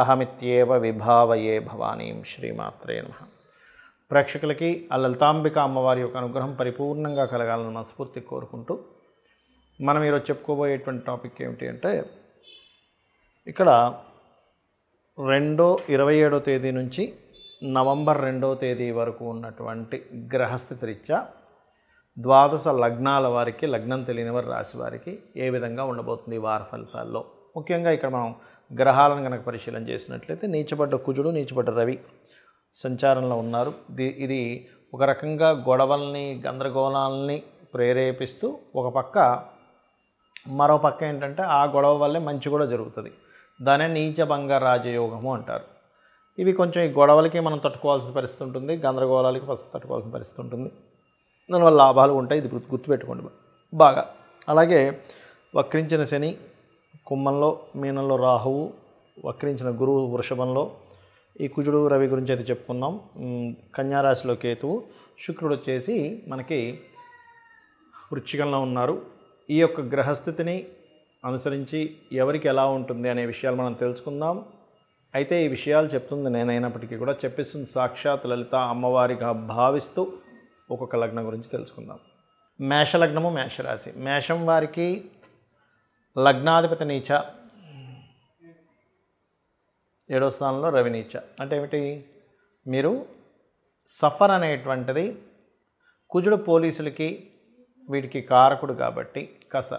అహమిత్యేవ విభావయే భవానీం శ్రీమాత్రే నమ ప్రేక్షకులకి ఆ లలితాంబిక అమ్మవారి యొక్క అనుగ్రహం పరిపూర్ణంగా కలగాలని మనస్ఫూర్తి కోరుకుంటూ మనం ఈరోజు చెప్పుకోబోయేటువంటి టాపిక్ ఏమిటి అంటే ఇక్కడ రెండో ఇరవై ఏడో తేదీ నుంచి నవంబర్ రెండో తేదీ వరకు ఉన్నటువంటి గ్రహస్థితి రీత్యా ద్వాదశ లగ్నాల వారికి లగ్నం తెలియని వారి రాశి వారికి ఏ విధంగా ఉండబోతుంది వార ఫలితాల్లో ముఖ్యంగా ఇక్కడ మనం గ్రహాలను కనుక పరిశీలన చేసినట్లయితే నీచబడ్డ కుజుడు నీచబడ్డ రవి సంచారంలో ఉన్నారు ఇది ఒక రకంగా గొడవల్ని గందరగోళాలని ప్రేరేపిస్తూ ఒక పక్క మరో పక్క ఏంటంటే ఆ గొడవ వల్లే మంచి కూడా జరుగుతుంది దానే నీచభంగ రాజయోగము అంటారు ఇవి కొంచెం ఈ గొడవలకి మనం తట్టుకోవాల్సిన పరిస్థితి ఉంటుంది గందరగోళాలకి ఫస్ట్ తట్టుకోవాల్సిన పరిస్థితి ఉంటుంది దానివల్ల లాభాలు ఉంటాయి ఇది గుర్తుపెట్టుకోండి బాగా అలాగే వక్రించిన శని కుమ్మంలో మీనంలో రాహువు వక్రించిన గురువు వృషభంలో ఈ కుజుడు రవి గురించి అయితే చెప్పుకుందాం కన్యారాశిలో కేతువు శుక్రుడు వచ్చేసి మనకి వృక్షికంలో ఉన్నారు ఈ యొక్క గ్రహస్థితిని అనుసరించి ఎవరికి ఎలా ఉంటుంది అనే విషయాలు మనం తెలుసుకుందాం అయితే ఈ విషయాలు చెప్తుంది నేనైనప్పటికీ కూడా చెప్పిస్తుంది సాక్షాత్ లలిత అమ్మవారిగా భావిస్తూ ఒక్కొక్క లగ్నం గురించి తెలుసుకుందాం మేషలగ్నము మేషరాశి మేషం వారికి లగ్నాధిపతి నీచ ఏడో స్థానంలో రవి నీచ అంటే ఏమిటి మీరు సఫర్ అనేటువంటిది కుజుడు పోలీసులకి వీటికి కారకుడు కాబట్టి కాస్త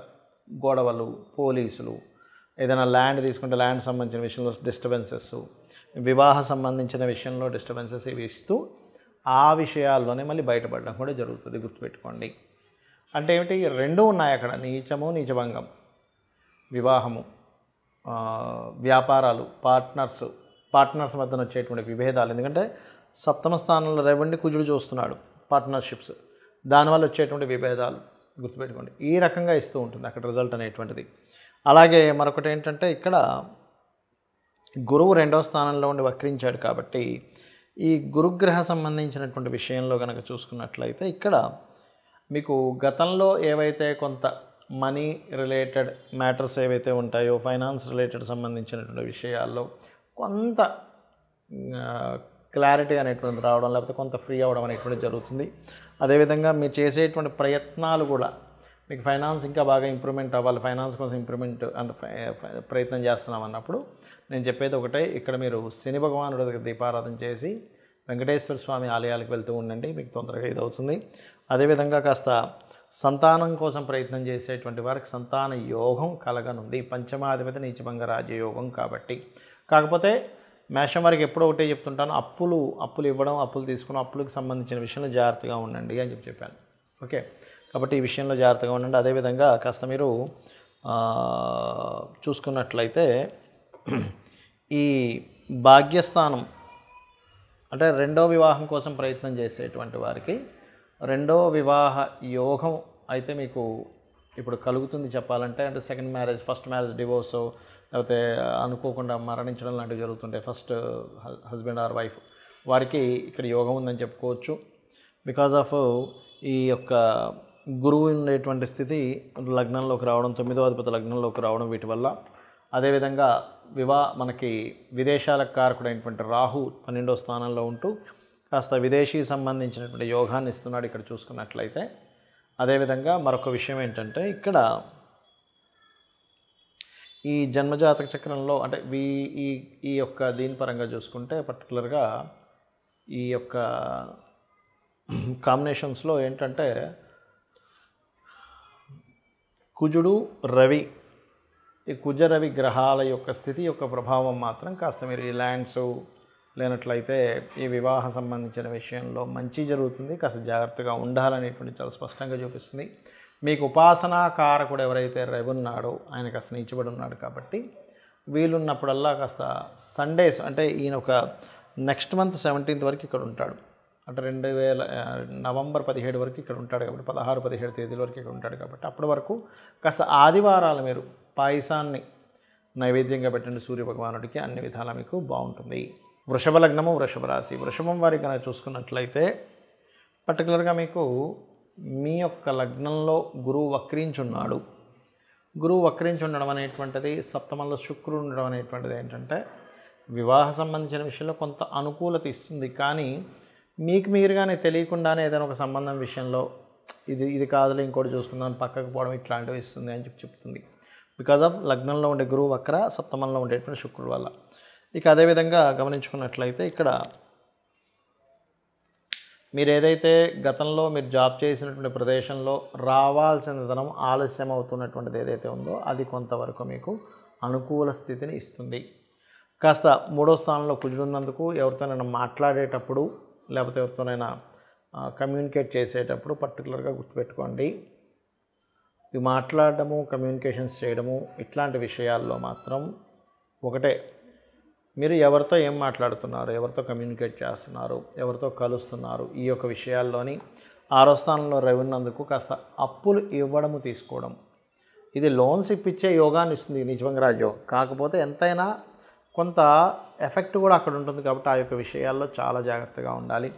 గొడవలు పోలీసులు ఏదైనా ల్యాండ్ తీసుకుంటే ల్యాండ్ సంబంధించిన విషయంలో డిస్టర్బెన్సెస్ వివాహ సంబంధించిన విషయంలో డిస్టర్బెన్సెస్ ఇవి ఇస్తూ ఆ విషయాల్లోనే మళ్ళీ బయటపడడం కూడా జరుగుతుంది గుర్తుపెట్టుకోండి అంటే ఏమిటి రెండూ ఉన్నాయి అక్కడ నీచము నీచభంగం వివాహము వ్యాపారాలు పార్ట్నర్స్ పార్ట్నర్స్ మధ్యన వచ్చేటువంటి విభేదాలు ఎందుకంటే సప్తమ స్థానంలో రేవండి కుజుడు చూస్తున్నాడు పార్ట్నర్షిప్స్ దానివల్ల వచ్చేటువంటి విభేదాలు గుర్తుపెట్టుకోండి ఈ రకంగా ఇస్తూ ఉంటుంది అక్కడ రిజల్ట్ అనేటువంటిది అలాగే మరొకటి ఏంటంటే ఇక్కడ గురువు రెండవ స్థానంలో ఉండి వక్రించాడు కాబట్టి ఈ గురుగ్రహ సంబంధించినటువంటి విషయంలో కనుక చూసుకున్నట్లయితే ఇక్కడ మీకు గతంలో ఏవైతే కొంత మనీ రిలేటెడ్ మ్యాటర్స్ ఏవైతే ఉంటాయో ఫైనాన్స్ రిలేటెడ్ సంబంధించినటువంటి విషయాల్లో కొంత క్లారిటీ అనేటువంటి రావడం లేకపోతే కొంత ఫ్రీ అవ్వడం అనేటువంటి జరుగుతుంది అదేవిధంగా మీరు చేసేటువంటి ప్రయత్నాలు కూడా మీకు ఫైనాన్స్ ఇంకా బాగా ఇంప్రూవ్మెంట్ అవ్వాలి ఫైనాన్స్ కోసం ఇంప్రూవ్మెంట్ అంత ప్రయత్నం చేస్తున్నాం అన్నప్పుడు నేను చెప్పేది ఒకటే ఇక్కడ మీరు శని భగవానుడి దగ్గర దీపారాధన చేసి వెంకటేశ్వర స్వామి ఆలయాలకు వెళ్తూ ఉండండి మీకు తొందరగా ఇది అవుతుంది అదేవిధంగా కాస్త సంతానం కోసం ప్రయత్నం చేసేటువంటి వారికి సంతాన యోగం కలగనుంది పంచమాధిపతి నీచభంగ రాజయోగం కాబట్టి కాకపోతే మేషం వారికి ఎప్పుడో ఒకటే చెప్తుంటాను అప్పులు అప్పులు ఇవ్వడం అప్పులు తీసుకోవడం అప్పులకు సంబంధించిన విషయంలో జాగ్రత్తగా ఉండండి అని చెప్పి చెప్పాను ఓకే కాబట్టి ఈ విషయంలో జాగ్రత్తగా ఉండండి అదేవిధంగా కాస్త మీరు చూసుకున్నట్లయితే ఈ భాగ్యస్థానం అంటే రెండో వివాహం కోసం ప్రయత్నం చేసేటువంటి వారికి రెండో వివాహ యోగం అయితే మీకు ఇప్పుడు కలుగుతుంది చెప్పాలంటే అంటే second marriage first marriage divorce లేకపోతే అనుకోకుండా మరణించడం లాంటివి జరుగుతుంటాయి ఫస్ట్ హస్బెండ్ ఆర్ వైఫ్ వారికి ఇక్కడ యోగం ఉందని చెప్పుకోవచ్చు బికాజ్ ఆఫ్ ఈ యొక్క గురువు ఉండేటువంటి స్థితి లగ్నంలోకి రావడం తొమ్మిదో అధిపతి లగ్నంలోకి రావడం వీటి వల్ల అదేవిధంగా వివా మనకి విదేశాలకు కారకుడైనటువంటి రాహు పన్నెండో స్థానంలో ఉంటూ కాస్త విదేశీ సంబంధించినటువంటి యోగాన్ని ఇస్తున్నాడు ఇక్కడ చూసుకున్నట్లయితే అదేవిధంగా మరొక విషయం ఏంటంటే ఇక్కడ ఈ జన్మజాతక చక్రంలో అంటే వీ ఈ ఈ యొక్క దీని పరంగా చూసుకుంటే పర్టికులర్గా ఈ యొక్క కాంబినేషన్స్లో ఏంటంటే కుజుడు రవి ఈ కుజరవి గ్రహాల యొక్క స్థితి యొక్క ప్రభావం మాత్రం కాస్త మీరు ఈ ల్యాండ్స్ లేనట్లయితే ఈ వివాహ సంబంధించిన విషయంలో మంచి జరుగుతుంది కాస్త జాగ్రత్తగా ఉండాలనేటువంటి చాలా స్పష్టంగా చూపిస్తుంది మీకు ఉపాసనా కారకుడు ఎవరైతే ఉన్నాడో ఆయన కాస్త నీచబడి ఉన్నాడు కాబట్టి వీలున్నప్పుడల్లా కాస్త సండేస్ అంటే ఈయన ఒక నెక్స్ట్ మంత్ సెవెంటీన్త్ వరకు ఇక్కడ ఉంటాడు అంటే రెండు వేల నవంబర్ పదిహేడు వరకు ఇక్కడ ఉంటాడు కాబట్టి పదహారు పదిహేడు తేదీల వరకు ఇక్కడ ఉంటాడు కాబట్టి అప్పటి వరకు కాస్త ఆదివారాలు మీరు పాయసాన్ని నైవేద్యంగా పెట్టండి సూర్యభగవానుడికి అన్ని విధాలా మీకు బాగుంటుంది వృషభ లగ్నము వృషభ రాశి వృషభం వారి కనుక చూసుకున్నట్లయితే పర్టికులర్గా మీకు మీ యొక్క లగ్నంలో గురువు వక్రించున్నాడు గురువు వక్రించి ఉండడం అనేటువంటిది సప్తమంలో శుక్రుడు ఉండడం అనేటువంటిది ఏంటంటే వివాహ సంబంధించిన విషయంలో కొంత అనుకూలత ఇస్తుంది కానీ మీకు మీరుగానే తెలియకుండానే ఏదైనా ఒక సంబంధం విషయంలో ఇది ఇది కాదులే ఇంకోటి చూసుకుందాం పక్కకు పోవడం ఇట్లాంటివి ఇస్తుంది అని చెప్పి చెప్తుంది బికాజ్ ఆఫ్ లగ్నంలో ఉండే గురువు వక్ర సప్తమంలో ఉండేటువంటి శుక్రుడు వల్ల ఇక అదేవిధంగా గమనించుకున్నట్లయితే ఇక్కడ మీరు ఏదైతే గతంలో మీరు జాబ్ చేసినటువంటి ప్రదేశంలో రావాల్సిన ధనం ఆలస్యం అవుతున్నటువంటిది ఏదైతే ఉందో అది కొంతవరకు మీకు అనుకూల స్థితిని ఇస్తుంది కాస్త మూడో స్థానంలో కుజుడున్నందుకు ఎవరితోనైనా మాట్లాడేటప్పుడు లేకపోతే ఎవరితోనైనా కమ్యూనికేట్ చేసేటప్పుడు పర్టికులర్గా గుర్తుపెట్టుకోండి ఇవి మాట్లాడటము కమ్యూనికేషన్స్ చేయడము ఇట్లాంటి విషయాల్లో మాత్రం ఒకటే మీరు ఎవరితో ఏం మాట్లాడుతున్నారు ఎవరితో కమ్యూనికేట్ చేస్తున్నారు ఎవరితో కలుస్తున్నారు ఈ యొక్క విషయాల్లోని ఆరో స్థానంలో రవిన్నందుకు కాస్త అప్పులు ఇవ్వడము తీసుకోవడం ఇది లోన్స్ ఇప్పించే యోగాన్ని ఇస్తుంది నిజంగా రాజ్యం కాకపోతే ఎంతైనా కొంత ఎఫెక్ట్ కూడా అక్కడ ఉంటుంది కాబట్టి ఆ యొక్క విషయాల్లో చాలా జాగ్రత్తగా ఉండాలి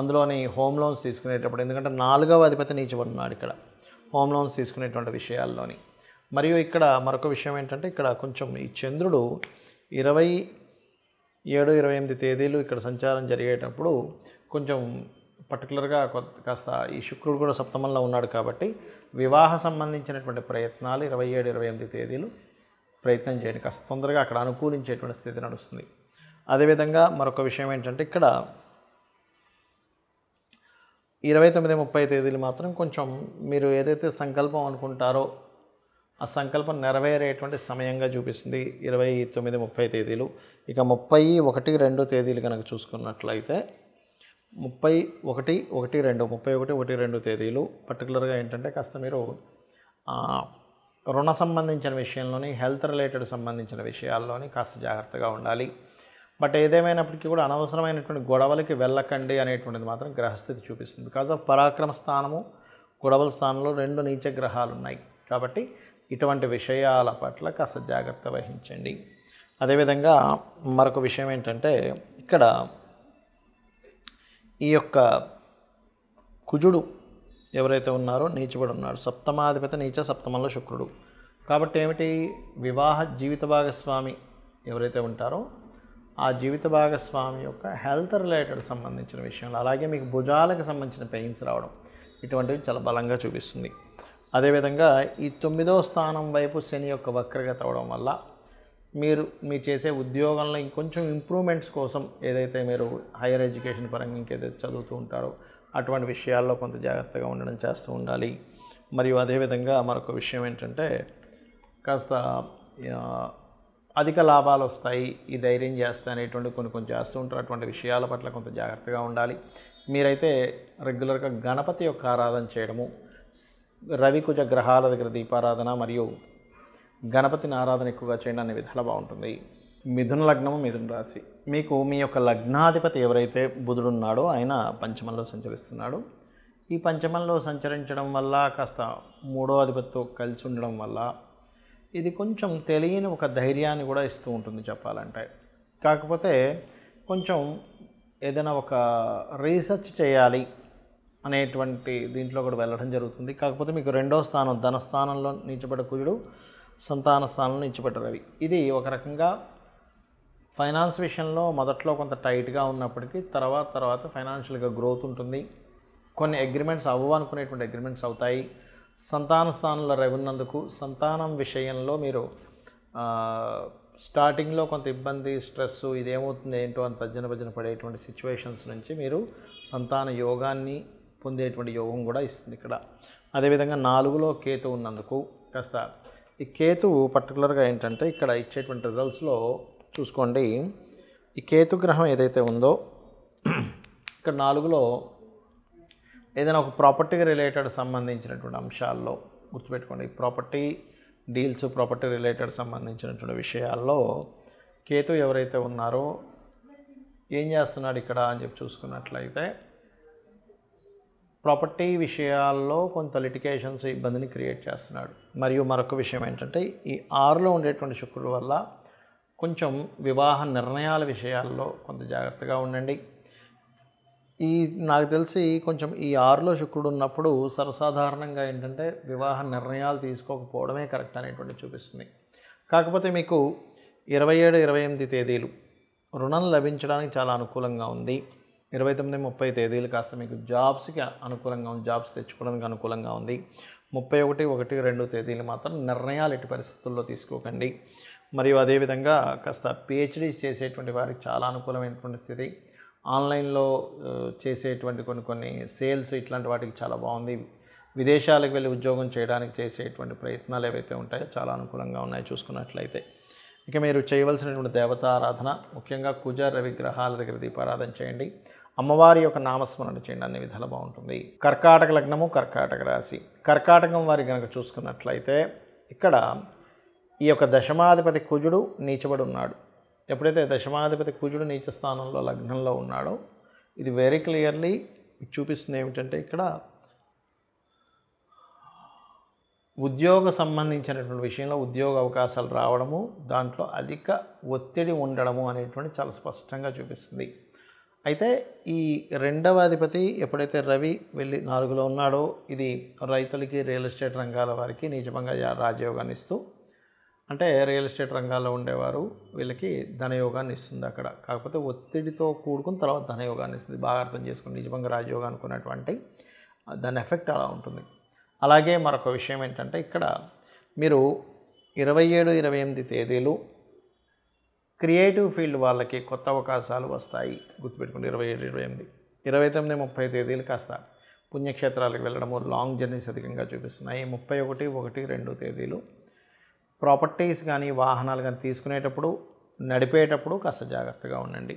అందులోని హోమ్ లోన్స్ తీసుకునేటప్పుడు ఎందుకంటే నాలుగవ అధిపతి నీచబడున్నాడు ఇక్కడ హోమ్ లోన్స్ తీసుకునేటువంటి విషయాల్లోని మరియు ఇక్కడ మరొక విషయం ఏంటంటే ఇక్కడ కొంచెం ఈ చంద్రుడు ఇరవై ఏడు ఇరవై ఎనిమిది తేదీలు ఇక్కడ సంచారం జరిగేటప్పుడు కొంచెం పర్టికులర్గా కాస్త ఈ శుక్రుడు కూడా సప్తమంలో ఉన్నాడు కాబట్టి వివాహ సంబంధించినటువంటి ప్రయత్నాలు ఇరవై ఏడు ఇరవై ఎనిమిది తేదీలు ప్రయత్నం చేయండి కాస్త తొందరగా అక్కడ అనుకూలించేటువంటి స్థితి నడుస్తుంది అదేవిధంగా మరొక విషయం ఏంటంటే ఇక్కడ ఇరవై తొమ్మిది ముప్పై తేదీలు మాత్రం కొంచెం మీరు ఏదైతే సంకల్పం అనుకుంటారో ఆ సంకల్పం నెరవేరేటువంటి సమయంగా చూపిస్తుంది ఇరవై తొమ్మిది ముప్పై తేదీలు ఇక ముప్పై ఒకటి రెండు తేదీలు కనుక చూసుకున్నట్లయితే ముప్పై ఒకటి ఒకటి రెండు ముప్పై ఒకటి ఒకటి రెండు తేదీలు పర్టికులర్గా ఏంటంటే కాస్త మీరు రుణ సంబంధించిన విషయంలోని హెల్త్ రిలేటెడ్ సంబంధించిన విషయాల్లోని కాస్త జాగ్రత్తగా ఉండాలి బట్ ఏదేమైనప్పటికీ కూడా అనవసరమైనటువంటి గొడవలకి వెళ్ళకండి అనేటువంటిది మాత్రం గ్రహస్థితి చూపిస్తుంది బికాజ్ ఆఫ్ పరాక్రమ స్థానము గొడవల స్థానంలో రెండు నీచ గ్రహాలు ఉన్నాయి కాబట్టి ఇటువంటి విషయాల పట్ల కాస్త జాగ్రత్త వహించండి అదేవిధంగా మరొక విషయం ఏంటంటే ఇక్కడ ఈ యొక్క కుజుడు ఎవరైతే ఉన్నారో నీచబడి ఉన్నాడు సప్తమాధిపతి నీచ సప్తమంలో శుక్రుడు కాబట్టి ఏమిటి వివాహ జీవిత భాగస్వామి ఎవరైతే ఉంటారో ఆ జీవిత భాగస్వామి యొక్క హెల్త్ రిలేటెడ్ సంబంధించిన విషయంలో అలాగే మీకు భుజాలకు సంబంధించిన పెయిన్స్ రావడం ఇటువంటివి చాలా బలంగా చూపిస్తుంది అదేవిధంగా ఈ తొమ్మిదో స్థానం వైపు శని యొక్క వక్రగత అవడం వల్ల మీరు మీ చేసే ఉద్యోగంలో ఇంకొంచెం ఇంప్రూవ్మెంట్స్ కోసం ఏదైతే మీరు హైయర్ ఎడ్యుకేషన్ పరంగా ఇంకేదైతే చదువుతూ ఉంటారో అటువంటి విషయాల్లో కొంత జాగ్రత్తగా ఉండడం చేస్తూ ఉండాలి మరియు అదేవిధంగా మరొక విషయం ఏంటంటే కాస్త అధిక లాభాలు వస్తాయి ఈ ధైర్యం చేస్తా అనేటువంటి కొన్ని కొన్ని చేస్తూ ఉంటారు అటువంటి విషయాల పట్ల కొంత జాగ్రత్తగా ఉండాలి మీరైతే రెగ్యులర్గా గణపతి యొక్క ఆరాధన చేయడము రవికుజ గ్రహాల దగ్గర దీపారాధన మరియు గణపతిని ఆరాధన ఎక్కువగా చేయండి అనే విధాలు బాగుంటుంది మిథున లగ్నము మిథున రాశి మీకు మీ యొక్క లగ్నాధిపతి ఎవరైతే బుధుడు ఉన్నాడో ఆయన పంచమంలో సంచరిస్తున్నాడు ఈ పంచమంలో సంచరించడం వల్ల కాస్త మూడో అధిపతితో కలిసి ఉండడం వల్ల ఇది కొంచెం తెలియని ఒక ధైర్యాన్ని కూడా ఇస్తూ ఉంటుంది చెప్పాలంటే కాకపోతే కొంచెం ఏదైనా ఒక రీసెర్చ్ చేయాలి అనేటువంటి దీంట్లో కూడా వెళ్ళడం జరుగుతుంది కాకపోతే మీకు రెండో స్థానం ధనస్థానంలో నిలిచబడ్డ కుజుడు సంతాన స్థానంలో నిలిచబడ్డ రవి ఇది ఒక రకంగా ఫైనాన్స్ విషయంలో మొదట్లో కొంత టైట్గా ఉన్నప్పటికీ తర్వాత తర్వాత ఫైనాన్షియల్గా గ్రోత్ ఉంటుంది కొన్ని అగ్రిమెంట్స్ అవ్వనుకునేటువంటి అగ్రిమెంట్స్ అవుతాయి సంతాన స్థానంలో రవి ఉన్నందుకు సంతానం విషయంలో మీరు స్టార్టింగ్లో కొంత ఇబ్బంది స్ట్రెస్ ఇదేమవుతుంది ఏంటో అని తజ్జన భజన పడేటువంటి సిచ్యువేషన్స్ నుంచి మీరు సంతాన యోగాన్ని పొందేటువంటి యోగం కూడా ఇస్తుంది ఇక్కడ అదేవిధంగా నాలుగులో కేతు ఉన్నందుకు కాస్త ఈ కేతువు పర్టికులర్గా ఏంటంటే ఇక్కడ ఇచ్చేటువంటి రిజల్ట్స్లో చూసుకోండి ఈ కేతు గ్రహం ఏదైతే ఉందో ఇక్కడ నాలుగులో ఏదైనా ఒక ప్రాపర్టీకి రిలేటెడ్ సంబంధించినటువంటి అంశాల్లో గుర్తుపెట్టుకోండి ప్రాపర్టీ డీల్స్ ప్రాపర్టీ రిలేటెడ్ సంబంధించినటువంటి విషయాల్లో కేతు ఎవరైతే ఉన్నారో ఏం చేస్తున్నాడు ఇక్కడ అని చెప్పి చూసుకున్నట్లయితే ప్రాపర్టీ విషయాల్లో కొంత లిటికేషన్స్ ఇబ్బందిని క్రియేట్ చేస్తున్నాడు మరియు మరొక విషయం ఏంటంటే ఈ ఆరులో ఉండేటువంటి శుక్రుడు వల్ల కొంచెం వివాహ నిర్ణయాల విషయాల్లో కొంత జాగ్రత్తగా ఉండండి ఈ నాకు తెలిసి కొంచెం ఈ ఆరులో శుక్రుడు ఉన్నప్పుడు సర్వసాధారణంగా ఏంటంటే వివాహ నిర్ణయాలు తీసుకోకపోవడమే కరెక్ట్ అనేటువంటి చూపిస్తుంది కాకపోతే మీకు ఇరవై ఏడు ఇరవై ఎనిమిది తేదీలు రుణం లభించడానికి చాలా అనుకూలంగా ఉంది ఇరవై తొమ్మిది ముప్పై తేదీలు కాస్త మీకు జాబ్స్కి అనుకూలంగా ఉంది జాబ్స్ తెచ్చుకోవడానికి అనుకూలంగా ఉంది ముప్పై ఒకటి ఒకటి రెండు తేదీలు మాత్రం నిర్ణయాలు ఎట్టి పరిస్థితుల్లో తీసుకోకండి మరియు అదేవిధంగా కాస్త పిహెచ్డీ చేసేటువంటి వారికి చాలా అనుకూలమైనటువంటి స్థితి ఆన్లైన్లో చేసేటువంటి కొన్ని కొన్ని సేల్స్ ఇట్లాంటి వాటికి చాలా బాగుంది విదేశాలకు వెళ్ళి ఉద్యోగం చేయడానికి చేసేటువంటి ప్రయత్నాలు ఏవైతే ఉంటాయో చాలా అనుకూలంగా ఉన్నాయి చూసుకున్నట్లయితే ఇక మీరు చేయవలసినటువంటి దేవతారాధన ముఖ్యంగా కుజ రవిగ్రహాల దగ్గర దీపారాధన చేయండి అమ్మవారి యొక్క నామస్మరణ చేయండి అన్ని విధాలు బాగుంటుంది కర్కాటక లగ్నము కర్కాటక రాశి కర్కాటకం వారి కనుక చూసుకున్నట్లయితే ఇక్కడ ఈ యొక్క దశమాధిపతి కుజుడు నీచబడి ఉన్నాడు ఎప్పుడైతే దశమాధిపతి కుజుడు నీచ స్థానంలో లగ్నంలో ఉన్నాడో ఇది వెరీ క్లియర్లీ చూపిస్తుంది ఏమిటంటే ఇక్కడ ఉద్యోగ సంబంధించినటువంటి విషయంలో ఉద్యోగ అవకాశాలు రావడము దాంట్లో అధిక ఒత్తిడి ఉండడము అనేటువంటి చాలా స్పష్టంగా చూపిస్తుంది అయితే ఈ రెండవ అధిపతి ఎప్పుడైతే రవి వెళ్ళి నాలుగులో ఉన్నాడో ఇది రైతులకి రియల్ ఎస్టేట్ రంగాల వారికి నిజంగా రాజయోగాన్ని ఇస్తూ అంటే రియల్ ఎస్టేట్ రంగాల్లో ఉండేవారు వీళ్ళకి ధనయోగాన్ని ఇస్తుంది అక్కడ కాకపోతే ఒత్తిడితో కూడుకుని తర్వాత ధనయోగాన్ని ఇస్తుంది బాగా అర్థం చేసుకుని నిజమంగా రాజయోగం అనుకున్నటువంటి దాని ఎఫెక్ట్ అలా ఉంటుంది అలాగే మరొక విషయం ఏంటంటే ఇక్కడ మీరు ఇరవై ఏడు ఇరవై ఎనిమిది తేదీలు క్రియేటివ్ ఫీల్డ్ వాళ్ళకి కొత్త అవకాశాలు వస్తాయి గుర్తుపెట్టుకోండి ఇరవై ఏడు ఇరవై ఎనిమిది ఇరవై తొమ్మిది ముప్పై తేదీలు కాస్త పుణ్యక్షేత్రాలకు వెళ్ళడము లాంగ్ జర్నీస్ అధికంగా చూపిస్తున్నాయి ముప్పై ఒకటి ఒకటి రెండు తేదీలు ప్రాపర్టీస్ కానీ వాహనాలు కానీ తీసుకునేటప్పుడు నడిపేటప్పుడు కాస్త జాగ్రత్తగా ఉండండి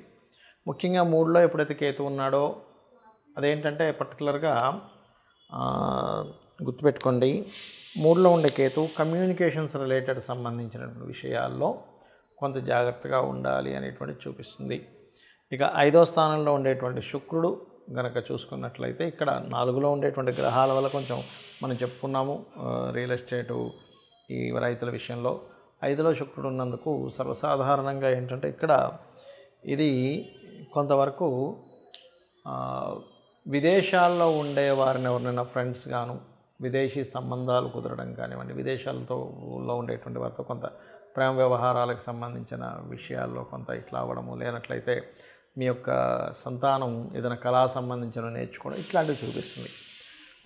ముఖ్యంగా మూడులో ఎప్పుడైతే కేతు ఉన్నాడో అదేంటంటే పర్టికులర్గా గుర్తుపెట్టుకోండి మూడులో ఉండే కేతు కమ్యూనికేషన్స్ రిలేటెడ్ సంబంధించినటువంటి విషయాల్లో కొంత జాగ్రత్తగా ఉండాలి అనేటువంటిది చూపిస్తుంది ఇక ఐదో స్థానంలో ఉండేటువంటి శుక్రుడు గనక చూసుకున్నట్లయితే ఇక్కడ నాలుగులో ఉండేటువంటి గ్రహాల వల్ల కొంచెం మనం చెప్పుకున్నాము రియల్ ఎస్టేటు ఈ రైతుల విషయంలో ఐదులో శుక్రుడు ఉన్నందుకు సర్వసాధారణంగా ఏంటంటే ఇక్కడ ఇది కొంతవరకు విదేశాల్లో ఉండే వారిని ఎవరినైనా ఫ్రెండ్స్ గాను విదేశీ సంబంధాలు కుదరడం కానివ్వండి విదేశాలతో ఉండేటువంటి వారితో కొంత ప్రేమ వ్యవహారాలకు సంబంధించిన విషయాల్లో కొంత ఇట్లా అవ్వడము లేనట్లయితే మీ యొక్క సంతానం ఏదైనా కళా సంబంధించిన నేర్చుకోవడం ఇట్లాంటివి చూపిస్తుంది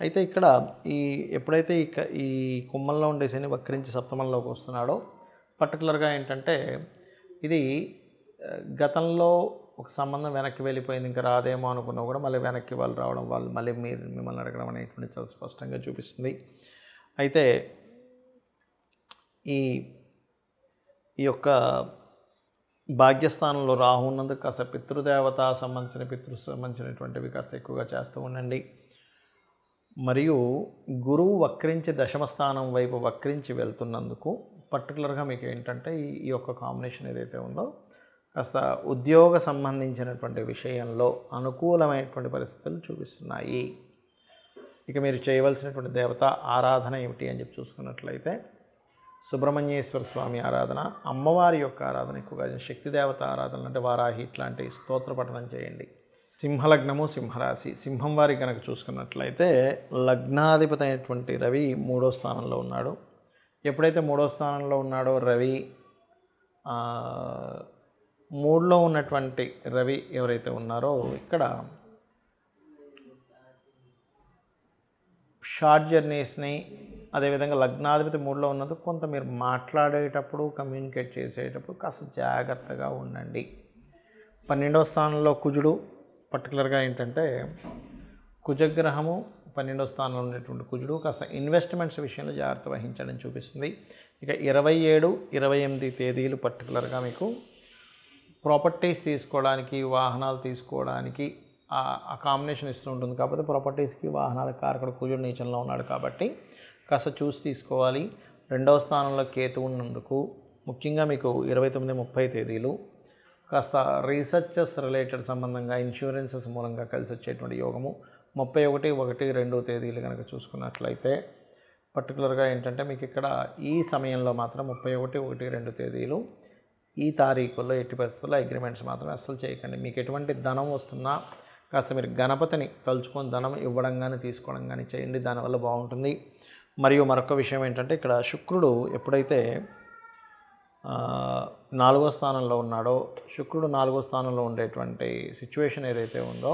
అయితే ఇక్కడ ఈ ఎప్పుడైతే ఈ ఈ కుమ్మంలో ఉండే శని వక్రించి సప్తమంలోకి వస్తున్నాడో పర్టికులర్గా ఏంటంటే ఇది గతంలో ఒక సంబంధం వెనక్కి వెళ్ళిపోయింది ఇంకా రాదేమో అనుకున్నా కూడా మళ్ళీ వెనక్కి వాళ్ళు రావడం వాళ్ళు మళ్ళీ మీరు మిమ్మల్ని అడగడం అనేటువంటి చాలా స్పష్టంగా చూపిస్తుంది అయితే ఈ ఈ యొక్క భాగ్యస్థానంలో రాహు ఉన్నందుకు కాస్త పితృదేవత సంబంధించిన పితృ సంబంధించినటువంటివి కాస్త ఎక్కువగా చేస్తూ ఉండండి మరియు గురువు వక్రించి దశమస్థానం వైపు వక్రించి వెళ్తున్నందుకు పర్టికులర్గా మీకు ఏంటంటే ఈ యొక్క కాంబినేషన్ ఏదైతే ఉందో కాస్త ఉద్యోగ సంబంధించినటువంటి విషయంలో అనుకూలమైనటువంటి పరిస్థితులు చూపిస్తున్నాయి ఇక మీరు చేయవలసినటువంటి దేవత ఆరాధన ఏమిటి అని చెప్పి చూసుకున్నట్లయితే సుబ్రహ్మణ్యేశ్వర స్వామి ఆరాధన అమ్మవారి యొక్క ఆరాధన ఎక్కువగా శక్తిదేవత ఆరాధన అంటే వారాహి ఇట్లాంటి స్తోత్ర పఠనం చేయండి సింహలగ్నము సింహరాశి సింహం వారి కనుక చూసుకున్నట్లయితే లగ్నాధిపతి అయినటువంటి రవి మూడో స్థానంలో ఉన్నాడు ఎప్పుడైతే మూడో స్థానంలో ఉన్నాడో రవి మూడులో ఉన్నటువంటి రవి ఎవరైతే ఉన్నారో ఇక్కడ షార్ట్ జర్నీస్ని అదేవిధంగా లగ్నాధిపతి మూడులో ఉన్నది కొంత మీరు మాట్లాడేటప్పుడు కమ్యూనికేట్ చేసేటప్పుడు కాస్త జాగ్రత్తగా ఉండండి పన్నెండవ స్థానంలో కుజుడు పర్టికులర్గా ఏంటంటే కుజగ్రహము పన్నెండో స్థానంలో ఉండేటువంటి కుజుడు కాస్త ఇన్వెస్ట్మెంట్స్ విషయంలో జాగ్రత్త వహించడం చూపిస్తుంది ఇక ఇరవై ఏడు ఇరవై ఎనిమిది తేదీలు పర్టికులర్గా మీకు ప్రాపర్టీస్ తీసుకోవడానికి వాహనాలు తీసుకోవడానికి ఆ కాంబినేషన్ ఇస్తూ ఉంటుంది కాబట్టి ప్రాపర్టీస్కి వాహనాల కారకుడు కుజుడు నీచంలో ఉన్నాడు కాబట్టి కాస్త చూసి తీసుకోవాలి రెండవ స్థానంలో కేతు ఉన్నందుకు ముఖ్యంగా మీకు ఇరవై తొమ్మిది ముప్పై తేదీలు కాస్త రీసెర్చెస్ రిలేటెడ్ సంబంధంగా ఇన్సూరెన్సెస్ మూలంగా కలిసి వచ్చేటువంటి యోగము ముప్పై ఒకటి ఒకటి రెండో తేదీలు కనుక చూసుకున్నట్లయితే పర్టికులర్గా ఏంటంటే మీకు ఇక్కడ ఈ సమయంలో మాత్రం ముప్పై ఒకటి ఒకటి రెండు తేదీలు ఈ తారీఖుల్లో ఎట్టి పరిస్థితుల్లో అగ్రిమెంట్స్ మాత్రం అస్సలు చేయకండి మీకు ఎటువంటి ధనం వస్తున్నా కాస్త మీరు గణపతిని తలుచుకొని ధనం ఇవ్వడం కానీ తీసుకోవడం కానీ చేయండి దానివల్ల బాగుంటుంది మరియు మరొక విషయం ఏంటంటే ఇక్కడ శుక్రుడు ఎప్పుడైతే నాలుగో స్థానంలో ఉన్నాడో శుక్రుడు నాలుగో స్థానంలో ఉండేటువంటి సిచ్యువేషన్ ఏదైతే ఉందో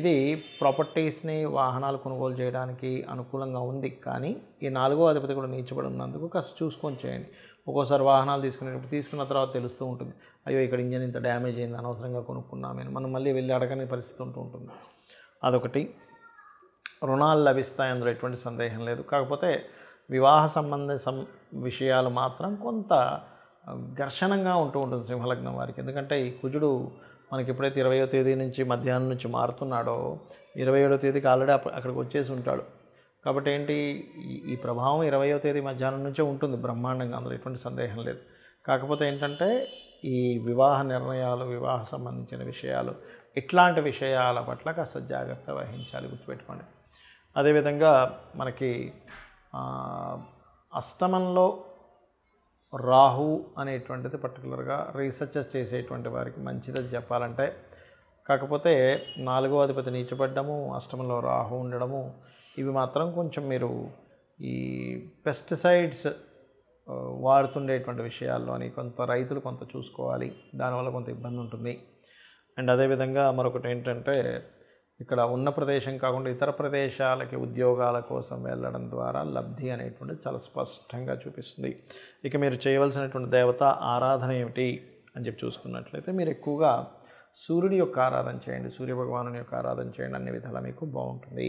ఇది ప్రాపర్టీస్ని వాహనాలు కొనుగోలు చేయడానికి అనుకూలంగా ఉంది కానీ ఈ నాలుగో అధిపతి కూడా నీచబడి ఉన్నందుకు కాస్త చూసుకొని చేయండి ఒక్కోసారి వాహనాలు తీసుకునేటప్పుడు తీసుకున్న తర్వాత తెలుస్తూ ఉంటుంది అయ్యో ఇక్కడ ఇంజన్ ఇంత డ్యామేజ్ అయింది అనవసరంగా కొనుక్కున్నామని మనం మళ్ళీ వెళ్ళి అడగని పరిస్థితి ఉంటూ ఉంటుంది అదొకటి రుణాలు లభిస్తాయి అందులో ఎటువంటి సందేహం లేదు కాకపోతే వివాహ సంబంధ సం విషయాలు మాత్రం కొంత ఘర్షణంగా ఉంటూ ఉంటుంది సింహలగ్నం వారికి ఎందుకంటే ఈ కుజుడు మనకి ఎప్పుడైతే ఇరవయో తేదీ నుంచి మధ్యాహ్నం నుంచి మారుతున్నాడో ఇరవై ఏడో తేదీకి ఆల్రెడీ అక్కడికి వచ్చేసి ఉంటాడు కాబట్టి ఏంటి ఈ ప్రభావం ఇరవయో తేదీ మధ్యాహ్నం నుంచే ఉంటుంది బ్రహ్మాండంగా అందులో ఎటువంటి సందేహం లేదు కాకపోతే ఏంటంటే ఈ వివాహ నిర్ణయాలు వివాహ సంబంధించిన విషయాలు ఇట్లాంటి విషయాల పట్ల కాస్త జాగ్రత్త వహించాలి గుర్తుపెట్టుకోండి అదేవిధంగా మనకి అష్టమంలో రాహు అనేటువంటిది పర్టికులర్గా రీసెర్చెస్ చేసేటువంటి వారికి మంచిదని చెప్పాలంటే కాకపోతే నాలుగో అధిపతి నీచబడ్డము అష్టమంలో రాహు ఉండడము ఇవి మాత్రం కొంచెం మీరు ఈ పెస్టిసైడ్స్ వాడుతుండేటువంటి విషయాల్లోని కొంత రైతులు కొంత చూసుకోవాలి దానివల్ల కొంత ఇబ్బంది ఉంటుంది అండ్ అదేవిధంగా మరొకటి ఏంటంటే ఇక్కడ ఉన్న ప్రదేశం కాకుండా ఇతర ప్రదేశాలకి ఉద్యోగాల కోసం వెళ్ళడం ద్వారా లబ్ధి అనేటువంటిది చాలా స్పష్టంగా చూపిస్తుంది ఇక మీరు చేయవలసినటువంటి దేవత ఆరాధన ఏమిటి అని చెప్పి చూసుకున్నట్లయితే మీరు ఎక్కువగా సూర్యుడి యొక్క ఆరాధన చేయండి సూర్యభగవాను యొక్క ఆరాధన చేయండి అన్ని విధాలా మీకు బాగుంటుంది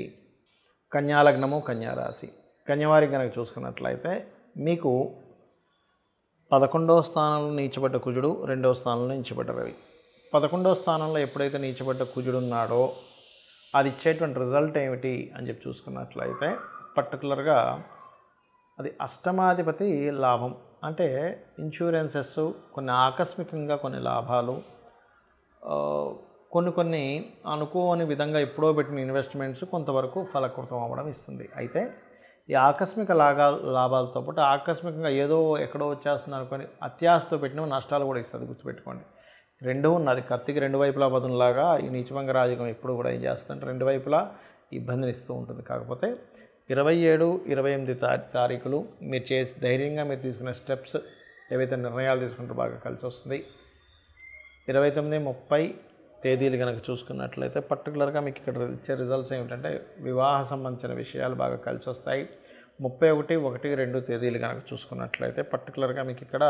కన్యాలగ్నము కన్యారాశి కన్యవారి కనుక చూసుకున్నట్లయితే మీకు పదకొండవ స్థానంలో నీచబడ్డ కుజుడు రెండవ స్థానంలో నీచబడ్డ రవి పదకొండవ స్థానంలో ఎప్పుడైతే నీచబడ్డ కుజుడు ఉన్నాడో అది ఇచ్చేటువంటి రిజల్ట్ ఏమిటి అని చెప్పి చూసుకున్నట్లయితే పర్టికులర్గా అది అష్టమాధిపతి లాభం అంటే ఇన్సూరెన్సెస్ కొన్ని ఆకస్మికంగా కొన్ని లాభాలు కొన్ని కొన్ని అనుకోని విధంగా ఎప్పుడో పెట్టిన ఇన్వెస్ట్మెంట్స్ కొంతవరకు ఫలకృతం అవ్వడం ఇస్తుంది అయితే ఈ ఆకస్మిక లాగా లాభాలతో పాటు ఆకస్మికంగా ఏదో ఎక్కడో వచ్చేస్తుంది అనుకొని అత్యాశతో పెట్టిన నష్టాలు కూడా ఇస్తుంది గుర్తుపెట్టుకోండి రెండు ఉన్నది కత్తికి రెండు వైపులా బదులులాగా ఈ నీచభంగ రాజకం ఎప్పుడు కూడా ఏం చేస్తుంది రెండు వైపులా ఇబ్బందిని ఇస్తూ ఉంటుంది కాకపోతే ఇరవై ఏడు ఇరవై ఎనిమిది తారీఖులు మీరు చేసి ధైర్యంగా మీరు తీసుకునే స్టెప్స్ ఏవైతే నిర్ణయాలు తీసుకుంటే బాగా కలిసి వస్తుంది ఇరవై తొమ్మిది ముప్పై తేదీలు కనుక చూసుకున్నట్లయితే పర్టికులర్గా మీకు ఇక్కడ ఇచ్చే రిజల్ట్స్ ఏమిటంటే వివాహ సంబంధించిన విషయాలు బాగా కలిసి వస్తాయి ముప్పై ఒకటి ఒకటి రెండు తేదీలు కనుక చూసుకున్నట్లయితే పర్టికులర్గా మీకు ఇక్కడ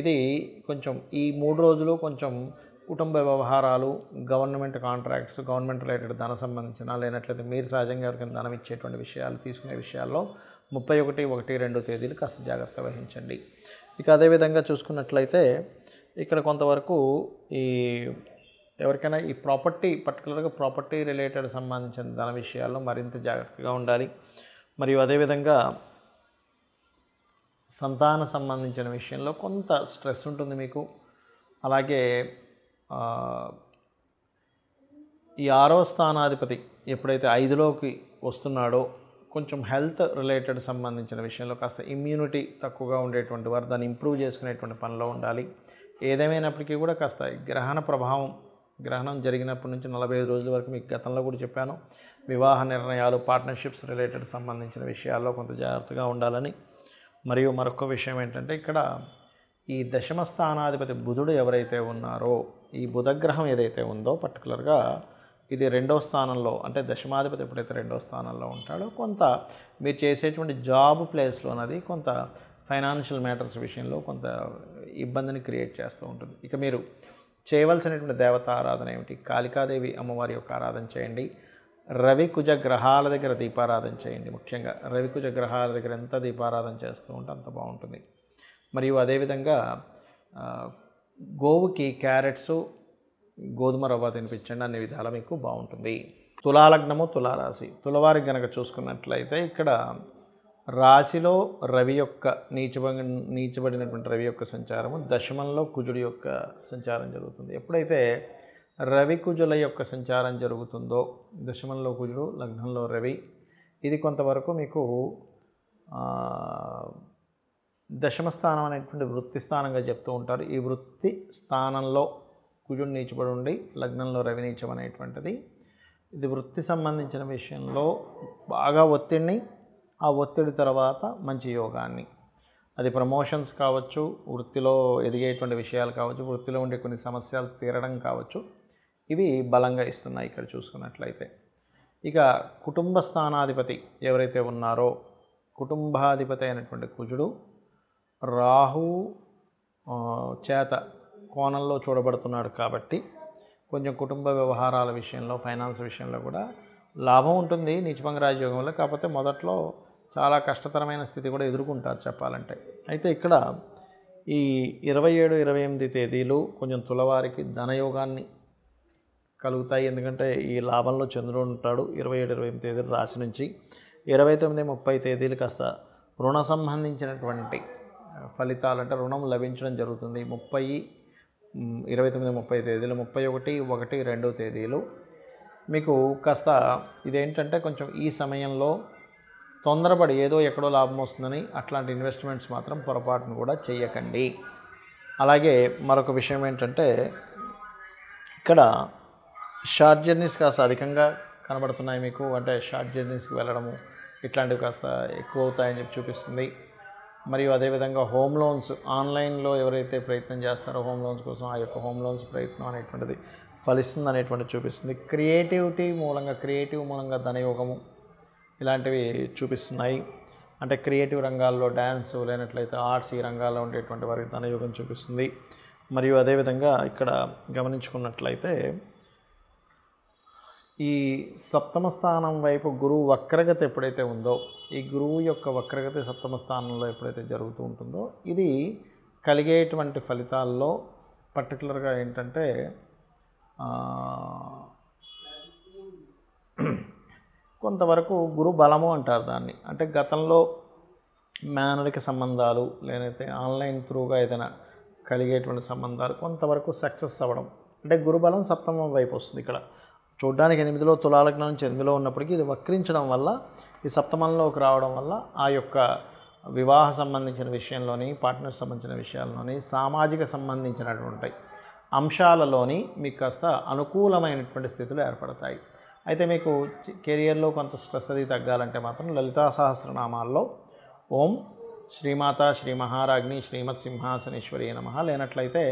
ఇది కొంచెం ఈ మూడు రోజులు కొంచెం కుటుంబ వ్యవహారాలు గవర్నమెంట్ కాంట్రాక్ట్స్ గవర్నమెంట్ రిలేటెడ్ ధన సంబంధించిన లేనట్లయితే మీరు సహజంగా ఎవరికైనా ధనం ఇచ్చేటువంటి విషయాలు తీసుకునే విషయాల్లో ముప్పై ఒకటి ఒకటి రెండు తేదీలు కాస్త జాగ్రత్త వహించండి ఇక అదేవిధంగా చూసుకున్నట్లయితే ఇక్కడ కొంతవరకు ఈ ఎవరికైనా ఈ ప్రాపర్టీ పర్టికులర్గా ప్రాపర్టీ రిలేటెడ్ సంబంధించిన ధన విషయాల్లో మరింత జాగ్రత్తగా ఉండాలి మరియు అదేవిధంగా సంతాన సంబంధించిన విషయంలో కొంత స్ట్రెస్ ఉంటుంది మీకు అలాగే ఈ ఆరో స్థానాధిపతి ఎప్పుడైతే ఐదులోకి వస్తున్నాడో కొంచెం హెల్త్ రిలేటెడ్ సంబంధించిన విషయంలో కాస్త ఇమ్యూనిటీ తక్కువగా ఉండేటువంటి వారు దాన్ని ఇంప్రూవ్ చేసుకునేటువంటి పనిలో ఉండాలి ఏదేమైనప్పటికీ కూడా కాస్త గ్రహణ ప్రభావం గ్రహణం జరిగినప్పటి నుంచి నలభై ఐదు రోజుల వరకు మీకు గతంలో కూడా చెప్పాను వివాహ నిర్ణయాలు పార్ట్నర్షిప్స్ రిలేటెడ్ సంబంధించిన విషయాల్లో కొంత జాగ్రత్తగా ఉండాలని మరియు మరొక విషయం ఏంటంటే ఇక్కడ ఈ దశమ స్థానాధిపతి బుధుడు ఎవరైతే ఉన్నారో ఈ బుధగ్రహం ఏదైతే ఉందో పర్టికులర్గా ఇది రెండో స్థానంలో అంటే దశమాధిపతి ఎప్పుడైతే రెండో స్థానంలో ఉంటాడో కొంత మీరు చేసేటువంటి జాబ్ ప్లేస్లో ప్లేస్లోనది కొంత ఫైనాన్షియల్ మ్యాటర్స్ విషయంలో కొంత ఇబ్బందిని క్రియేట్ చేస్తూ ఉంటుంది ఇక మీరు చేయవలసినటువంటి దేవత ఆరాధన ఏమిటి కాళికాదేవి అమ్మవారి యొక్క ఆరాధన చేయండి రవికుజ గ్రహాల దగ్గర దీపారాధన చేయండి ముఖ్యంగా రవికుజ గ్రహాల దగ్గర ఎంత దీపారాధన చేస్తూ ఉంటే అంత బాగుంటుంది మరియు అదేవిధంగా గోవుకి క్యారెట్స్ గోధుమ రవ్వ తినిపించండి అన్ని విధాల మీకు బాగుంటుంది తులాలగ్నము తులారాశి తులవారికి గనక చూసుకున్నట్లయితే ఇక్కడ రాశిలో రవి యొక్క నీచబ నీచబడినటువంటి రవి యొక్క సంచారము దశమంలో కుజుడి యొక్క సంచారం జరుగుతుంది ఎప్పుడైతే రవి కుజుల యొక్క సంచారం జరుగుతుందో దశమంలో కుజుడు లగ్నంలో రవి ఇది కొంతవరకు మీకు దశమ స్థానం అనేటువంటి వృత్తి స్థానంగా చెప్తూ ఉంటారు ఈ వృత్తి స్థానంలో కుజుడు నీచబడి ఉండి లగ్నంలో రవి నీచం అనేటువంటిది ఇది వృత్తి సంబంధించిన విషయంలో బాగా ఒత్తిడిని ఆ ఒత్తిడి తర్వాత మంచి యోగాన్ని అది ప్రమోషన్స్ కావచ్చు వృత్తిలో ఎదిగేటువంటి విషయాలు కావచ్చు వృత్తిలో ఉండే కొన్ని సమస్యలు తీరడం కావచ్చు ఇవి బలంగా ఇస్తున్నాయి ఇక్కడ చూసుకున్నట్లయితే ఇక కుటుంబ స్థానాధిపతి ఎవరైతే ఉన్నారో కుటుంబాధిపతి అయినటువంటి కుజుడు రాహు చేత కోణంలో చూడబడుతున్నాడు కాబట్టి కొంచెం కుటుంబ వ్యవహారాల విషయంలో ఫైనాన్స్ విషయంలో కూడా లాభం ఉంటుంది నిజభంగ రాజయోగంలో కాకపోతే మొదట్లో చాలా కష్టతరమైన స్థితి కూడా ఎదుర్కొంటారు చెప్పాలంటే అయితే ఇక్కడ ఈ ఇరవై ఏడు ఇరవై ఎనిమిది తేదీలు కొంచెం తులవారికి ధనయోగాన్ని కలుగుతాయి ఎందుకంటే ఈ లాభంలో చంద్రుడు ఉంటాడు ఇరవై ఏడు ఇరవై ఎనిమిది తేదీలు రాశి నుంచి ఇరవై తొమ్మిది ముప్పై తేదీలు కాస్త రుణ సంబంధించినటువంటి ఫలితాలు అంటే రుణం లభించడం జరుగుతుంది ముప్పై ఇరవై తొమ్మిది ముప్పై తేదీలు ముప్పై ఒకటి ఒకటి రెండో తేదీలు మీకు కాస్త ఇదేంటంటే కొంచెం ఈ సమయంలో తొందరపడి ఏదో ఎక్కడో లాభం వస్తుందని అట్లాంటి ఇన్వెస్ట్మెంట్స్ మాత్రం పొరపాటును కూడా చేయకండి అలాగే మరొక విషయం ఏంటంటే ఇక్కడ షార్ట్ జర్నీస్ కాస్త అధికంగా కనబడుతున్నాయి మీకు అంటే షార్ట్ జర్నీస్కి వెళ్ళడము ఇట్లాంటివి కాస్త ఎక్కువ అవుతాయని చెప్పి చూపిస్తుంది మరియు అదేవిధంగా హోమ్ లోన్స్ ఆన్లైన్లో ఎవరైతే ప్రయత్నం చేస్తారో హోమ్ లోన్స్ కోసం ఆ యొక్క హోమ్ లోన్స్ ప్రయత్నం అనేటువంటిది ఫలిస్తుంది అనేటువంటి చూపిస్తుంది క్రియేటివిటీ మూలంగా క్రియేటివ్ మూలంగా ధనయోగము ఇలాంటివి చూపిస్తున్నాయి అంటే క్రియేటివ్ రంగాల్లో డ్యాన్స్ లేనట్లయితే ఆర్ట్స్ ఈ రంగాల్లో ఉండేటువంటి వారికి ధనయోగం చూపిస్తుంది మరియు అదేవిధంగా ఇక్కడ గమనించుకున్నట్లయితే ఈ సప్తమ స్థానం వైపు గురువు వక్రగతి ఎప్పుడైతే ఉందో ఈ గురువు యొక్క వక్రగతి సప్తమ స్థానంలో ఎప్పుడైతే జరుగుతూ ఉంటుందో ఇది కలిగేటువంటి ఫలితాల్లో పర్టికులర్గా ఏంటంటే కొంతవరకు గురు బలము అంటారు దాన్ని అంటే గతంలో మేనరిక సంబంధాలు లేనైతే ఆన్లైన్ త్రూగా ఏదైనా కలిగేటువంటి సంబంధాలు కొంతవరకు సక్సెస్ అవ్వడం అంటే గురుబలం సప్తమం వైపు వస్తుంది ఇక్కడ చూడ్డానికి ఎనిమిదిలో తులాలగ్నం నుంచి ఎనిమిదిలో ఉన్నప్పటికీ ఇది వక్రించడం వల్ల ఈ సప్తమంలోకి రావడం వల్ల ఆ యొక్క వివాహ సంబంధించిన విషయంలోని పార్ట్నర్ సంబంధించిన విషయాల్లోని సామాజిక సంబంధించినటువంటి అంశాలలోని మీకు కాస్త అనుకూలమైనటువంటి స్థితులు ఏర్పడతాయి అయితే మీకు కెరియర్లో కొంత స్ట్రెస్ అది తగ్గాలంటే మాత్రం లలితా సహస్రనామాల్లో ఓం శ్రీమాత శ్రీ మహారాజ్ని శ్రీమత్ సింహాసనేశ్వరి నమ లేనట్లయితే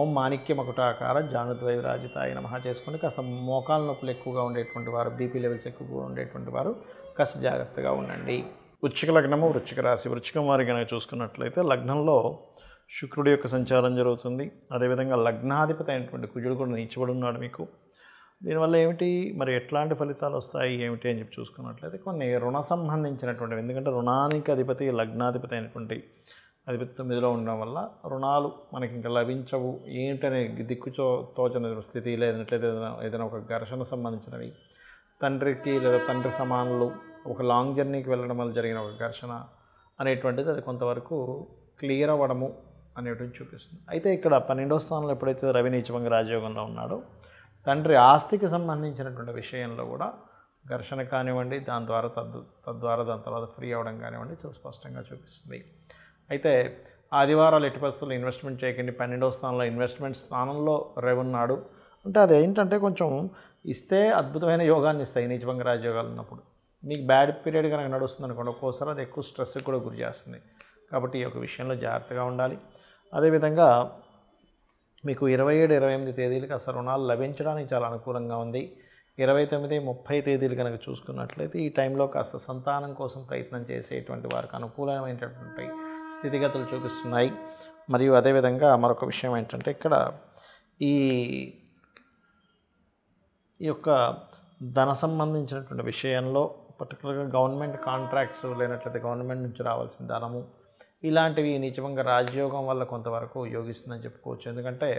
ఓం మాణిక్య మకుటాకార జానుద్వైరాజితాయ నమహా చేసుకోండి కాస్త మోకాల నొప్పులు ఎక్కువగా ఉండేటువంటి వారు బీపీ లెవెల్స్ ఎక్కువగా ఉండేటువంటి వారు కాస్త జాగ్రత్తగా ఉండండి వృచ్చిక లగ్నము వృచ్చిక రాశి వృచ్చికం వారి కనుక చూసుకున్నట్లయితే లగ్నంలో శుక్రుడి యొక్క సంచారం జరుగుతుంది అదేవిధంగా లగ్నాధిపతి అయినటువంటి కుజుడు కూడా నీచబడి ఉన్నాడు మీకు దీనివల్ల ఏమిటి మరి ఎట్లాంటి ఫలితాలు వస్తాయి ఏమిటి అని చెప్పి చూసుకున్నట్లయితే కొన్ని రుణ సంబంధించినటువంటి ఎందుకంటే రుణానికి అధిపతి లగ్నాధిపతి అయినటువంటి అధిపతి తొమ్మిదిలో ఉండడం వల్ల రుణాలు మనకి ఇంకా లభించవు ఏంటనే దిక్కుచో తోచని స్థితి లేదంటే ఏదైనా ఒక ఘర్షణ సంబంధించినవి తండ్రికి లేదా తండ్రి సమానులు ఒక లాంగ్ జర్నీకి వెళ్ళడం వల్ల జరిగిన ఒక ఘర్షణ అనేటువంటిది అది కొంతవరకు క్లియర్ అవ్వడము అనేటువంటి చూపిస్తుంది అయితే ఇక్కడ పన్నెండో స్థానంలో ఎప్పుడైతే రవి నీచభంగ రాజయోగంలో ఉన్నాడో తండ్రి ఆస్తికి సంబంధించినటువంటి విషయంలో కూడా ఘర్షణ కానివ్వండి దాని ద్వారా తద్దు తద్వారా దాని తర్వాత ఫ్రీ అవ్వడం కానివ్వండి చాలా స్పష్టంగా చూపిస్తుంది అయితే ఆదివారాలు ఎట్టి పరిస్థితుల్లో ఇన్వెస్ట్మెంట్ చేయకండి పన్నెండవ స్థానంలో ఇన్వెస్ట్మెంట్ స్థానంలో రేవన్నాడు అంటే అది ఏంటంటే కొంచెం ఇస్తే అద్భుతమైన యోగాన్ని ఇస్తాయి నిజభంగ రాజయోగాలు ఉన్నప్పుడు మీకు బ్యాడ్ పీరియడ్ కనుక నడుస్తుంది అనుకోండి ఒక్కోసారి అది ఎక్కువ స్ట్రెస్కి కూడా గురి చేస్తుంది కాబట్టి ఈ యొక్క విషయంలో జాగ్రత్తగా ఉండాలి అదేవిధంగా మీకు ఇరవై ఏడు ఇరవై ఎనిమిది తేదీలకు అసలు రుణాలు లభించడానికి చాలా అనుకూలంగా ఉంది ఇరవై తొమ్మిది ముప్పై తేదీలు కనుక చూసుకున్నట్లయితే ఈ టైంలో కాస్త సంతానం కోసం ప్రయత్నం చేసేటువంటి వారికి అనుకూలమైనటువంటి స్థితిగతులు చూపిస్తున్నాయి మరియు అదేవిధంగా మరొక విషయం ఏంటంటే ఇక్కడ ఈ ఈ యొక్క ధన సంబంధించినటువంటి విషయంలో పర్టికులర్గా గవర్నమెంట్ కాంట్రాక్ట్స్ లేనట్లయితే గవర్నమెంట్ నుంచి రావాల్సిన ధనము ఇలాంటివి నిజంగా రాజయోగం వల్ల కొంతవరకు యోగిస్తుందని చెప్పుకోవచ్చు ఎందుకంటే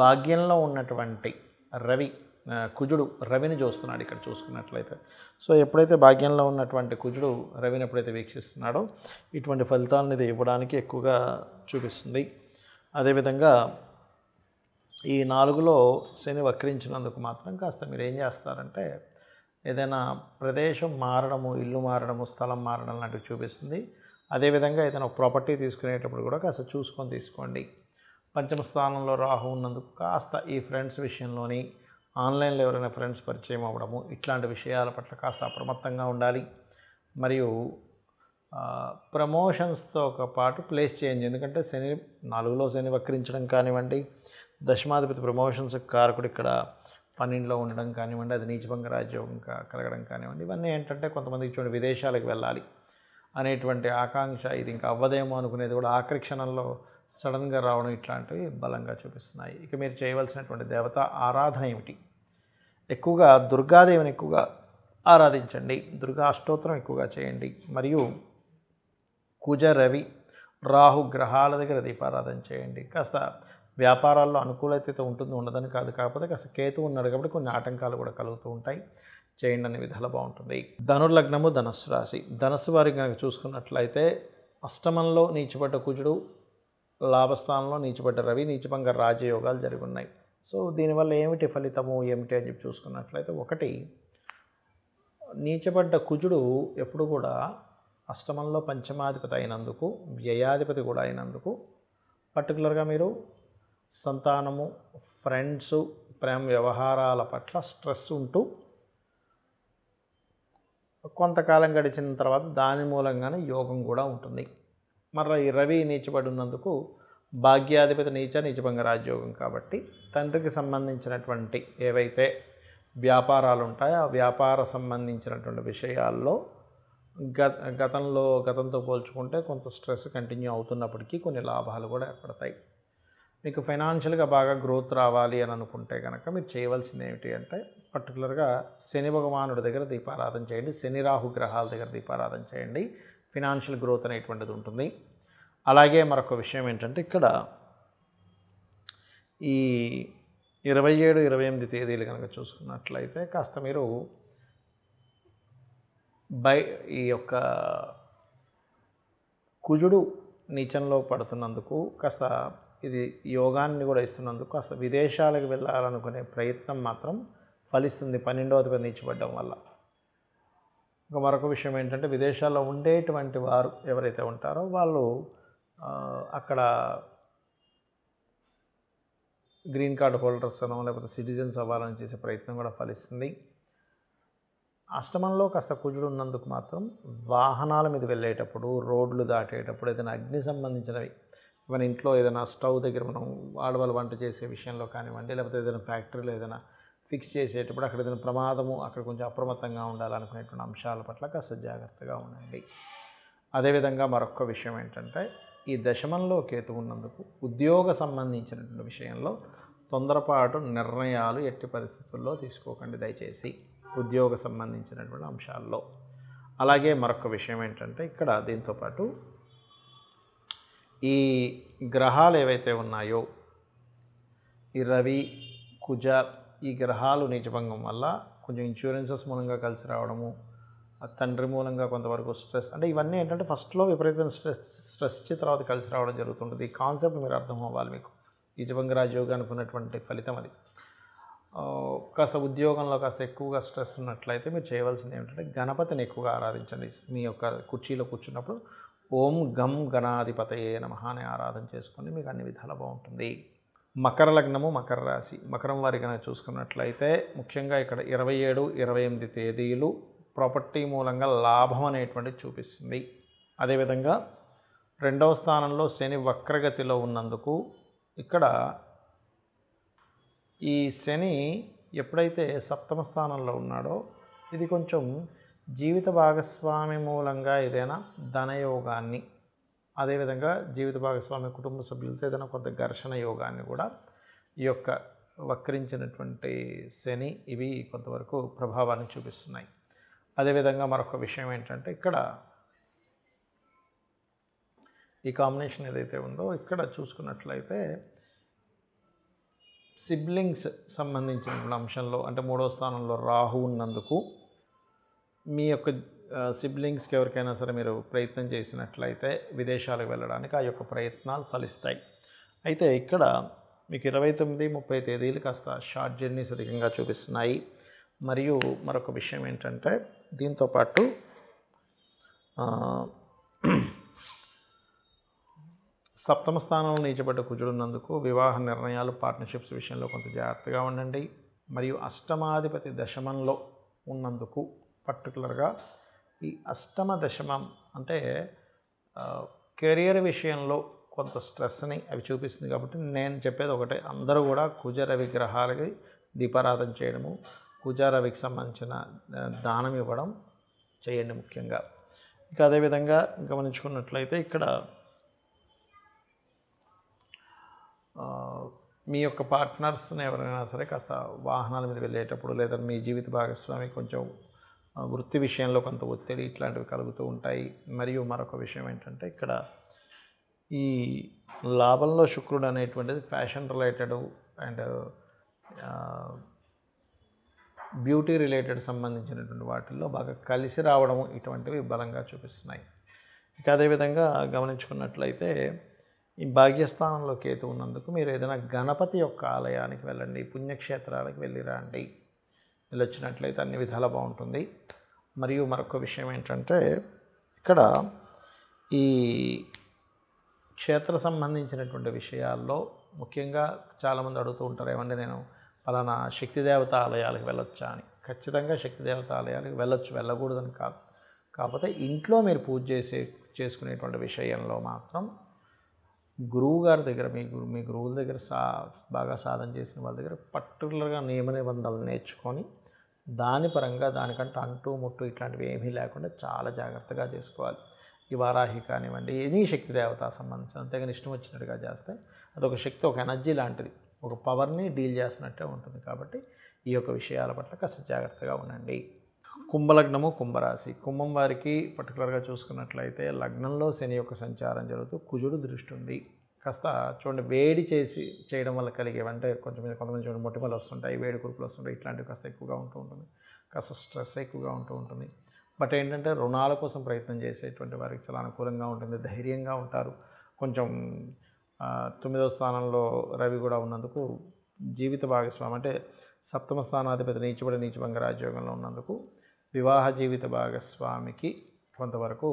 భాగ్యంలో ఉన్నటువంటి రవి కుజుడు రవిని చూస్తున్నాడు ఇక్కడ చూసుకున్నట్లయితే సో ఎప్పుడైతే భాగ్యంలో ఉన్నటువంటి కుజుడు రవిని ఎప్పుడైతే వీక్షిస్తున్నాడో ఇటువంటి ఫలితాలను ఇది ఇవ్వడానికి ఎక్కువగా చూపిస్తుంది అదేవిధంగా ఈ నాలుగులో శని వక్రించినందుకు మాత్రం కాస్త మీరు ఏం చేస్తారంటే ఏదైనా ప్రదేశం మారడము ఇల్లు మారడము స్థలం మారడం లాంటివి చూపిస్తుంది అదేవిధంగా ఏదైనా ప్రాపర్టీ తీసుకునేటప్పుడు కూడా కాస్త చూసుకొని తీసుకోండి పంచమ స్థానంలో రాహు ఉన్నందుకు కాస్త ఈ ఫ్రెండ్స్ విషయంలోని ఆన్లైన్లో ఎవరైనా ఫ్రెండ్స్ పరిచయం అవ్వడము ఇట్లాంటి విషయాల పట్ల కాస్త అప్రమత్తంగా ఉండాలి మరియు ప్రమోషన్స్తో పాటు ప్లేస్ చేయండి ఎందుకంటే శని నాలుగులో శని వక్రించడం కానివ్వండి దశమాధిపతి ప్రమోషన్స్ కారకుడు ఇక్కడ పన్నెండులో ఉండడం కానివ్వండి అది నీచభంగ రాజ్యోగం కలగడం కానివ్వండి ఇవన్నీ ఏంటంటే కొంతమందికి చూడండి విదేశాలకు వెళ్ళాలి అనేటువంటి ఆకాంక్ష ఇది ఇంకా అవ్వదేమో అనుకునేది కూడా ఆకర్షణలో సడన్గా రావడం ఇట్లాంటివి బలంగా చూపిస్తున్నాయి ఇక మీరు చేయవలసినటువంటి దేవత ఆరాధన ఏమిటి ఎక్కువగా దుర్గాదేవిని ఎక్కువగా ఆరాధించండి దుర్గా అష్టోత్తరం ఎక్కువగా చేయండి మరియు కుజ రవి రాహు గ్రహాల దగ్గర దీపారాధన చేయండి కాస్త వ్యాపారాల్లో అనుకూలత ఉంటుంది ఉండదని కాదు కాకపోతే కాస్త కేతు ఉన్నాడు కాబట్టి కొన్ని ఆటంకాలు కూడా కలుగుతూ ఉంటాయి చేయండి అనే విధాలు బాగుంటుంది ధనుర్లగ్నము ధనస్సు రాశి ధనస్సు వారికి కనుక చూసుకున్నట్లయితే అష్టమంలో నీచిపడ్డ కుజుడు లాభస్థానంలో నీచిపడ్డ రవి నీచిపంగా రాజయోగాలు జరిగి ఉన్నాయి సో దీనివల్ల ఏమిటి ఫలితము ఏమిటి అని చెప్పి చూసుకున్నట్లయితే ఒకటి నీచబడ్డ కుజుడు ఎప్పుడు కూడా అష్టమంలో పంచమాధిపతి అయినందుకు వ్యయాధిపతి కూడా అయినందుకు పర్టికులర్గా మీరు సంతానము ఫ్రెండ్స్ ప్రేమ వ్యవహారాల పట్ల స్ట్రెస్ ఉంటూ కొంతకాలం గడిచిన తర్వాత దాని మూలంగానే యోగం కూడా ఉంటుంది మరి ఈ రవి నీచబడి ఉన్నందుకు భాగ్యాధిపతి నీచ నీచభంగ రాజ్యోగం కాబట్టి తండ్రికి సంబంధించినటువంటి ఏవైతే వ్యాపారాలు ఉంటాయో ఆ వ్యాపార సంబంధించినటువంటి విషయాల్లో గత గతంలో గతంతో పోల్చుకుంటే కొంత స్ట్రెస్ కంటిన్యూ అవుతున్నప్పటికీ కొన్ని లాభాలు కూడా ఏర్పడతాయి మీకు ఫైనాన్షియల్గా బాగా గ్రోత్ రావాలి అని అనుకుంటే కనుక మీరు చేయవలసింది ఏమిటి అంటే పర్టికులర్గా శని భగవానుడి దగ్గర దీపారాధన చేయండి శని రాహు గ్రహాల దగ్గర దీపారాధన చేయండి ఫినాన్షియల్ గ్రోత్ అనేటువంటిది ఉంటుంది అలాగే మరొక విషయం ఏంటంటే ఇక్కడ ఈ ఇరవై ఏడు ఇరవై ఎనిమిది తేదీలు కనుక చూసుకున్నట్లయితే కాస్త మీరు బై ఈ యొక్క కుజుడు నీచంలో పడుతున్నందుకు కాస్త ఇది యోగాన్ని కూడా ఇస్తున్నందుకు కాస్త విదేశాలకు వెళ్ళాలనుకునే ప్రయత్నం మాత్రం ఫలిస్తుంది పన్నెండవ తేదీ నీచిపడడం వల్ల ఇంకా మరొక విషయం ఏంటంటే విదేశాల్లో ఉండేటువంటి వారు ఎవరైతే ఉంటారో వాళ్ళు అక్కడ గ్రీన్ కార్డు హోల్డర్స్ అనో లేకపోతే సిటిజన్స్ అవ్వాలని చేసే ప్రయత్నం కూడా ఫలిస్తుంది అష్టమంలో కాస్త కుజుడు ఉన్నందుకు మాత్రం వాహనాల మీద వెళ్ళేటప్పుడు రోడ్లు దాటేటప్పుడు ఏదైనా అగ్ని సంబంధించినవి మన ఇంట్లో ఏదైనా స్టవ్ దగ్గర మనం ఆడవాళ్ళు వంట చేసే విషయంలో కానివ్వండి లేకపోతే ఏదైనా ఫ్యాక్టరీలో ఏదైనా ఫిక్స్ చేసేటప్పుడు అక్కడ ఏదైనా ప్రమాదము అక్కడ కొంచెం అప్రమత్తంగా ఉండాలనుకునేటువంటి అంశాల పట్ల కాస్త జాగ్రత్తగా ఉండండి అదేవిధంగా మరొక విషయం ఏంటంటే ఈ దశమంలో కేతు ఉన్నందుకు ఉద్యోగ సంబంధించినటువంటి విషయంలో తొందరపాటు నిర్ణయాలు ఎట్టి పరిస్థితుల్లో తీసుకోకండి దయచేసి ఉద్యోగ సంబంధించినటువంటి అంశాల్లో అలాగే మరొక విషయం ఏంటంటే ఇక్కడ దీంతోపాటు ఈ గ్రహాలు ఏవైతే ఉన్నాయో ఈ రవి కుజ ఈ గ్రహాలు నీచభంగం వల్ల కొంచెం ఇన్సూరెన్సెస్ మూలంగా కలిసి రావడము తండ్రి మూలంగా కొంతవరకు స్ట్రెస్ అంటే ఇవన్నీ ఏంటంటే ఫస్ట్లో విపరీతమైన స్ట్రెస్ స్ట్రెస్ ఇచ్చిన తర్వాత కలిసి రావడం జరుగుతుంటుంది ఈ కాన్సెప్ట్ మీరు అర్థం అవ్వాలి మీకు ఈ రాజయోగం అనుకున్నటువంటి ఫలితం అది కాస్త ఉద్యోగంలో కాస్త ఎక్కువగా స్ట్రెస్ ఉన్నట్లయితే మీరు చేయవలసింది ఏంటంటే గణపతిని ఎక్కువగా ఆరాధించండి మీ యొక్క కుర్చీలో కూర్చున్నప్పుడు ఓం గం గణాధిపతయే ఏ అని ఆరాధన చేసుకుని మీకు అన్ని విధాలు బాగుంటుంది మకర లగ్నము మకర రాశి మకరం వారి కనుక చూసుకున్నట్లయితే ముఖ్యంగా ఇక్కడ ఇరవై ఏడు ఇరవై ఎనిమిది తేదీలు ప్రాపర్టీ మూలంగా లాభం అనేటువంటిది చూపిస్తుంది అదేవిధంగా రెండవ స్థానంలో శని వక్రగతిలో ఉన్నందుకు ఇక్కడ ఈ శని ఎప్పుడైతే సప్తమ స్థానంలో ఉన్నాడో ఇది కొంచెం జీవిత భాగస్వామి మూలంగా ఏదైనా ధనయోగాన్ని అదేవిధంగా జీవిత భాగస్వామి కుటుంబ సభ్యులతో ఏదైనా కొంత ఘర్షణ యోగాన్ని కూడా ఈ యొక్క వక్రించినటువంటి శని ఇవి కొంతవరకు ప్రభావాన్ని చూపిస్తున్నాయి అదేవిధంగా మరొక విషయం ఏంటంటే ఇక్కడ ఈ కాంబినేషన్ ఏదైతే ఉందో ఇక్కడ చూసుకున్నట్లయితే సిబ్లింగ్స్ సంబంధించిన అంశంలో అంటే మూడో స్థానంలో రాహు ఉన్నందుకు మీ యొక్క సిబ్లింగ్స్కి ఎవరికైనా సరే మీరు ప్రయత్నం చేసినట్లయితే విదేశాలకు వెళ్ళడానికి ఆ యొక్క ప్రయత్నాలు ఫలిస్తాయి అయితే ఇక్కడ మీకు ఇరవై తొమ్మిది ముప్పై తేదీలు కాస్త షార్ట్ జర్నీస్ అధికంగా చూపిస్తున్నాయి మరియు మరొక విషయం ఏంటంటే దీంతోపాటు సప్తమ స్థానంలో నీచబడ్డ ఉన్నందుకు వివాహ నిర్ణయాలు పార్ట్నర్షిప్స్ విషయంలో కొంత జాగ్రత్తగా ఉండండి మరియు అష్టమాధిపతి దశమంలో ఉన్నందుకు పర్టికులర్గా ఈ అష్టమ దశమం అంటే కెరియర్ విషయంలో కొంత స్ట్రెస్ని అవి చూపిస్తుంది కాబట్టి నేను చెప్పేది ఒకటే అందరూ కూడా కుజర విగ్రహాలకి దీపారాధన చేయడము పూజారవికి సంబంధించిన దానం ఇవ్వడం చేయండి ముఖ్యంగా ఇక అదేవిధంగా గమనించుకున్నట్లయితే ఇక్కడ మీ యొక్క పార్ట్నర్స్ని ఎవరైనా సరే కాస్త వాహనాల మీద వెళ్ళేటప్పుడు లేదా మీ జీవిత భాగస్వామి కొంచెం వృత్తి విషయంలో కొంత ఒత్తిడి ఇట్లాంటివి కలుగుతూ ఉంటాయి మరియు మరొక విషయం ఏంటంటే ఇక్కడ ఈ లాభంలో శుక్రుడు అనేటువంటిది fashion related and beauty related సంబంధించినటువంటి వాటిల్లో బాగా కలిసి రావడము ఇటువంటివి బలంగా చూపిస్తున్నాయి ఇక అదేవిధంగా గమనించుకున్నట్లయితే ఈ భాగ్యస్థానంలో కేతు ఉన్నందుకు మీరు ఏదైనా గణపతి యొక్క ఆలయానికి వెళ్ళండి పుణ్యక్షేత్రాలకు వెళ్ళిరండి వెళ్ళొచ్చినట్లయితే అన్ని విధాలు బాగుంటుంది మరియు మరొక విషయం ఏంటంటే ఇక్కడ ఈ క్షేత్ర సంబంధించినటువంటి విషయాల్లో ముఖ్యంగా చాలామంది అడుగుతూ ఉంటారు ఏమండి నేను ఫలానా దేవత ఆలయాలకు వెళ్ళొచ్చా అని ఖచ్చితంగా శక్తి దేవత ఆలయాలకు వెళ్ళొచ్చు వెళ్ళకూడదని కాదు కాకపోతే ఇంట్లో మీరు పూజ చేసే చేసుకునేటువంటి విషయంలో మాత్రం గురువు గారి దగ్గర మీ గురు మీ గురువుల దగ్గర సా బాగా సాధన చేసిన వాళ్ళ దగ్గర పర్టికులర్గా నియమ నిబంధనలు నేర్చుకొని దాని పరంగా దానికంటే అంటూ ముట్టు ఇట్లాంటివి ఏమీ లేకుండా చాలా జాగ్రత్తగా చేసుకోవాలి ఈ వారాహి కానివ్వండి ఎనీ శక్తి దేవత సంబంధించిన అంతేగాని ఇష్టం వచ్చినట్టుగా చేస్తే అదొక శక్తి ఒక ఎనర్జీ లాంటిది ఒక పవర్ని డీల్ చేస్తున్నట్టే ఉంటుంది కాబట్టి ఈ యొక్క విషయాల పట్ల కాస్త జాగ్రత్తగా ఉండండి కుంభలగ్నము కుంభరాశి కుంభం వారికి పర్టికులర్గా చూసుకున్నట్లయితే లగ్నంలో శని యొక్క సంచారం జరుగుతూ కుజుడు దృష్టి ఉంది కాస్త చూడండి వేడి చేసి చేయడం వల్ల కలిగే అంటే కొంచెం కొంతమంది చూడండి మొటిమలు వస్తుంటాయి వేడి కురుపులు వస్తుంటాయి ఇట్లాంటివి కాస్త ఎక్కువగా ఉంటూ ఉంటుంది కాస్త స్ట్రెస్ ఎక్కువగా ఉంటూ ఉంటుంది బట్ ఏంటంటే రుణాల కోసం ప్రయత్నం చేసేటువంటి వారికి చాలా అనుకూలంగా ఉంటుంది ధైర్యంగా ఉంటారు కొంచెం తొమ్మిదవ స్థానంలో రవి కూడా ఉన్నందుకు జీవిత భాగస్వామి అంటే సప్తమ స్థానాధిపతి నీచుబడి నీచభంగ రాజయోగంలో ఉన్నందుకు వివాహ జీవిత భాగస్వామికి కొంతవరకు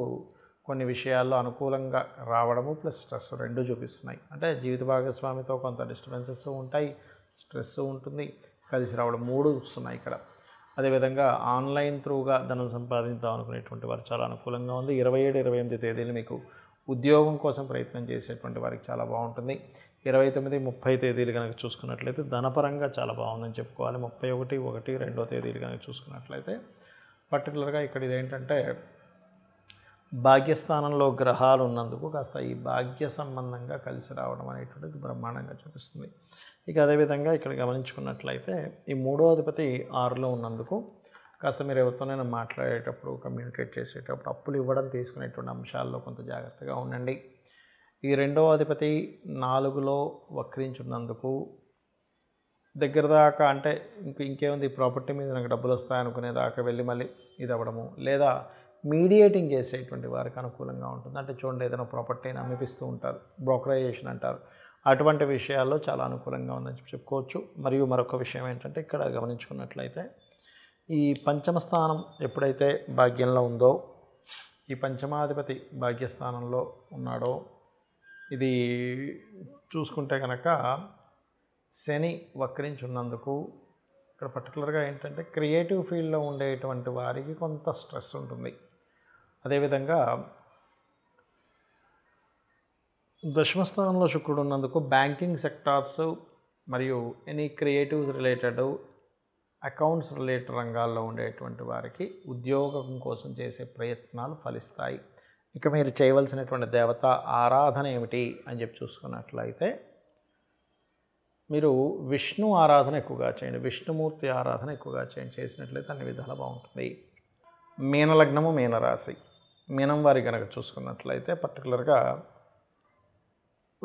కొన్ని విషయాల్లో అనుకూలంగా రావడము ప్లస్ స్ట్రెస్ రెండు చూపిస్తున్నాయి అంటే జీవిత భాగస్వామితో కొంత డిస్టర్బెన్సెస్ ఉంటాయి స్ట్రెస్ ఉంటుంది కలిసి రావడం మూడు వస్తున్నాయి ఇక్కడ అదేవిధంగా ఆన్లైన్ త్రూగా ధనం సంపాదిద్దాం అనుకునేటువంటి వారు చాలా అనుకూలంగా ఉంది ఇరవై ఏడు ఇరవై ఎనిమిది తేదీలు మీకు ఉద్యోగం కోసం ప్రయత్నం చేసేటువంటి వారికి చాలా బాగుంటుంది ఇరవై తొమ్మిది ముప్పై తేదీలు కనుక చూసుకున్నట్లయితే ధనపరంగా చాలా బాగుందని చెప్పుకోవాలి ముప్పై ఒకటి ఒకటి రెండో తేదీలు కనుక చూసుకున్నట్లయితే పర్టికులర్గా ఇక్కడ ఇదేంటంటే భాగ్యస్థానంలో గ్రహాలు ఉన్నందుకు కాస్త ఈ భాగ్య సంబంధంగా కలిసి రావడం అనేటువంటిది బ్రహ్మాండంగా చూపిస్తుంది ఇక అదేవిధంగా ఇక్కడ గమనించుకున్నట్లయితే ఈ మూడో అధిపతి ఆరులో ఉన్నందుకు కాస్త మీరు ఎవరితోనైనా మాట్లాడేటప్పుడు కమ్యూనికేట్ చేసేటప్పుడు అప్పులు ఇవ్వడం తీసుకునేటువంటి అంశాల్లో కొంత జాగ్రత్తగా ఉండండి ఈ రెండవ అధిపతి నాలుగులో వక్రించున్నందుకు దగ్గర దాకా అంటే ఇంక ఇంకేముంది ప్రాపర్టీ మీద నాకు డబ్బులు వస్తాయనుకునే దాకా వెళ్ళి మళ్ళీ ఇది అవ్వడము లేదా మీడియేటింగ్ చేసేటువంటి వారికి అనుకూలంగా ఉంటుంది అంటే చూడండి ఏదైనా ప్రాపర్టీని అమ్మిపిస్తూ ఉంటారు బ్రోకరైజేషన్ అంటారు అటువంటి విషయాల్లో చాలా అనుకూలంగా ఉందని చెప్పి చెప్పుకోవచ్చు మరియు మరొక విషయం ఏంటంటే ఇక్కడ గమనించుకున్నట్లయితే ఈ పంచమ స్థానం ఎప్పుడైతే భాగ్యంలో ఉందో ఈ పంచమాధిపతి భాగ్యస్థానంలో ఉన్నాడో ఇది చూసుకుంటే కనుక శని వక్రించి ఉన్నందుకు ఇక్కడ పర్టికులర్గా ఏంటంటే క్రియేటివ్ ఫీల్డ్లో ఉండేటువంటి వారికి కొంత స్ట్రెస్ ఉంటుంది అదేవిధంగా దశమస్థానంలో శుక్రుడు ఉన్నందుకు బ్యాంకింగ్ సెక్టార్స్ మరియు any creative related accounts related రంగాల్లో ఉండేటువంటి వారికి ఉద్యోగం కోసం చేసే ప్రయత్నాలు ఫలిస్తాయి ఇక మీరు చేయవలసినటువంటి దేవత ఆరాధన ఏమిటి అని చెప్పి చూసుకున్నట్లయితే మీరు విష్ణు ఆరాధన ఎక్కువగా చేయండి విష్ణుమూర్తి ఆరాధన ఎక్కువగా చేయండి చేసినట్లయితే అన్ని విధాలు బాగుంటుంది మీనలగ్నము మీనరాశి మీనం వారి కనుక చూసుకున్నట్లయితే పర్టికులర్గా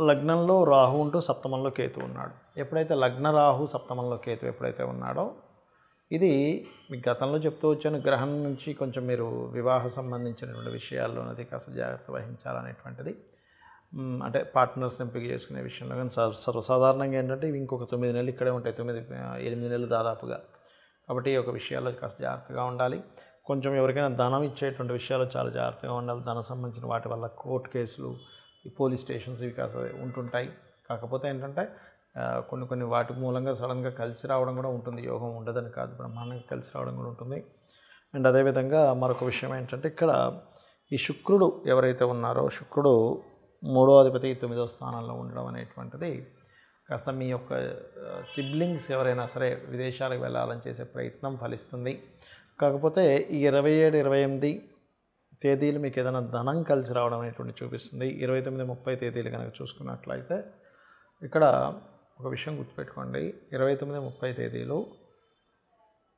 లగ్నంలో రాహు ఉంటూ సప్తమంలో కేతు ఉన్నాడు ఎప్పుడైతే లగ్న రాహు సప్తమంలో కేతు ఎప్పుడైతే ఉన్నాడో ఇది మీకు గతంలో చెప్తూ వచ్చాను గ్రహం నుంచి కొంచెం మీరు వివాహ సంబంధించినటువంటి విషయాల్లోనది కాస్త జాగ్రత్త వహించాలనేటువంటిది అంటే పార్ట్నర్స్ ఎంపిక చేసుకునే విషయంలో కానీ సర్వసాధారణంగా ఏంటంటే ఇవి ఇంకొక తొమ్మిది నెలలు ఇక్కడే ఉంటాయి తొమ్మిది ఎనిమిది నెలలు దాదాపుగా కాబట్టి ఈ యొక్క విషయాల్లో కాస్త జాగ్రత్తగా ఉండాలి కొంచెం ఎవరికైనా ధనం ఇచ్చేటువంటి విషయాలు చాలా జాగ్రత్తగా ఉండాలి ధనం సంబంధించిన వాటి వల్ల కోర్టు కేసులు ఈ పోలీస్ స్టేషన్స్ ఇవి కాస్త ఉంటుంటాయి కాకపోతే ఏంటంటే కొన్ని కొన్ని వాటి మూలంగా సడన్గా కలిసి రావడం కూడా ఉంటుంది యోగం ఉండదని కాదు బ్రహ్మాండంగా కలిసి రావడం కూడా ఉంటుంది అండ్ అదేవిధంగా మరొక విషయం ఏంటంటే ఇక్కడ ఈ శుక్రుడు ఎవరైతే ఉన్నారో శుక్రుడు మూడో అధిపతి తొమ్మిదో స్థానంలో ఉండడం అనేటువంటిది కాస్త మీ యొక్క సిబ్లింగ్స్ ఎవరైనా సరే విదేశాలకు వెళ్ళాలని చేసే ప్రయత్నం ఫలిస్తుంది కాకపోతే ఈ ఇరవై ఏడు ఇరవై ఎనిమిది తేదీలు మీకు ఏదైనా ధనం కలిసి రావడం అనేటువంటి చూపిస్తుంది ఇరవై తొమ్మిది ముప్పై తేదీలు కనుక చూసుకున్నట్లయితే ఇక్కడ ఒక విషయం గుర్తుపెట్టుకోండి ఇరవై తొమ్మిది ముప్పై తేదీలు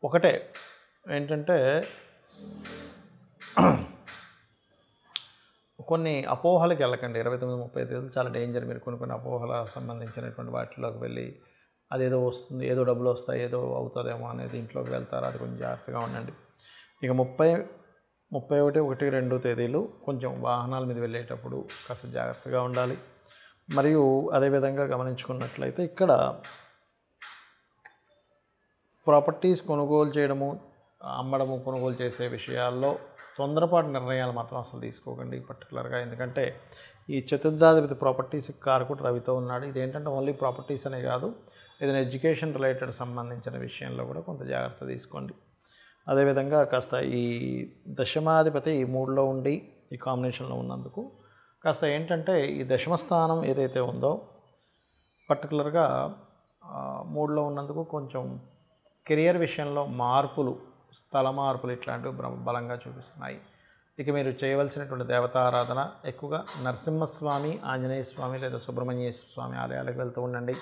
ఒకటే ఏంటంటే కొన్ని అపోహలకు వెళ్ళకండి ఇరవై తొమ్మిది ముప్పై తేదీలు చాలా డేంజర్ మీరు కొన్ని కొన్ని అపోహల సంబంధించినటువంటి వాటిలోకి వెళ్ళి అదేదో వస్తుంది ఏదో డబ్బులు వస్తాయి ఏదో అవుతుందేమో అనేది ఇంట్లోకి వెళ్తారు అది కొంచెం జాగ్రత్తగా ఉండండి ఇక ముప్పై ముప్పై ఒకటి ఒకటి రెండు తేదీలు కొంచెం వాహనాల మీద వెళ్ళేటప్పుడు కాస్త జాగ్రత్తగా ఉండాలి మరియు అదేవిధంగా గమనించుకున్నట్లయితే ఇక్కడ ప్రాపర్టీస్ కొనుగోలు చేయడము అమ్మడము కొనుగోలు చేసే విషయాల్లో తొందరపాటు నిర్ణయాలు మాత్రం అసలు తీసుకోకండి పర్టికులర్గా ఎందుకంటే ఈ చతుర్థాధిపతి ప్రాపర్టీస్ కూడా రవితో ఉన్నాడు ఇదేంటంటే ఓన్లీ ప్రాపర్టీస్ అనే కాదు ఏదైనా ఎడ్యుకేషన్ రిలేటెడ్ సంబంధించిన విషయంలో కూడా కొంత జాగ్రత్త తీసుకోండి అదేవిధంగా కాస్త ఈ దశమాధిపతి మూడులో ఉండి ఈ కాంబినేషన్లో ఉన్నందుకు కాస్త ఏంటంటే ఈ దశమస్థానం ఏదైతే ఉందో పర్టికులర్గా మూడులో ఉన్నందుకు కొంచెం కెరియర్ విషయంలో మార్పులు స్థల మార్పులు ఇట్లాంటివి బలంగా చూపిస్తున్నాయి ఇక మీరు చేయవలసినటువంటి దేవతారాధన ఎక్కువగా నరసింహస్వామి ఆంజనేయ స్వామి లేదా సుబ్రహ్మణ్య స్వామి ఆలయాలకు వెళ్తూ ఉండండి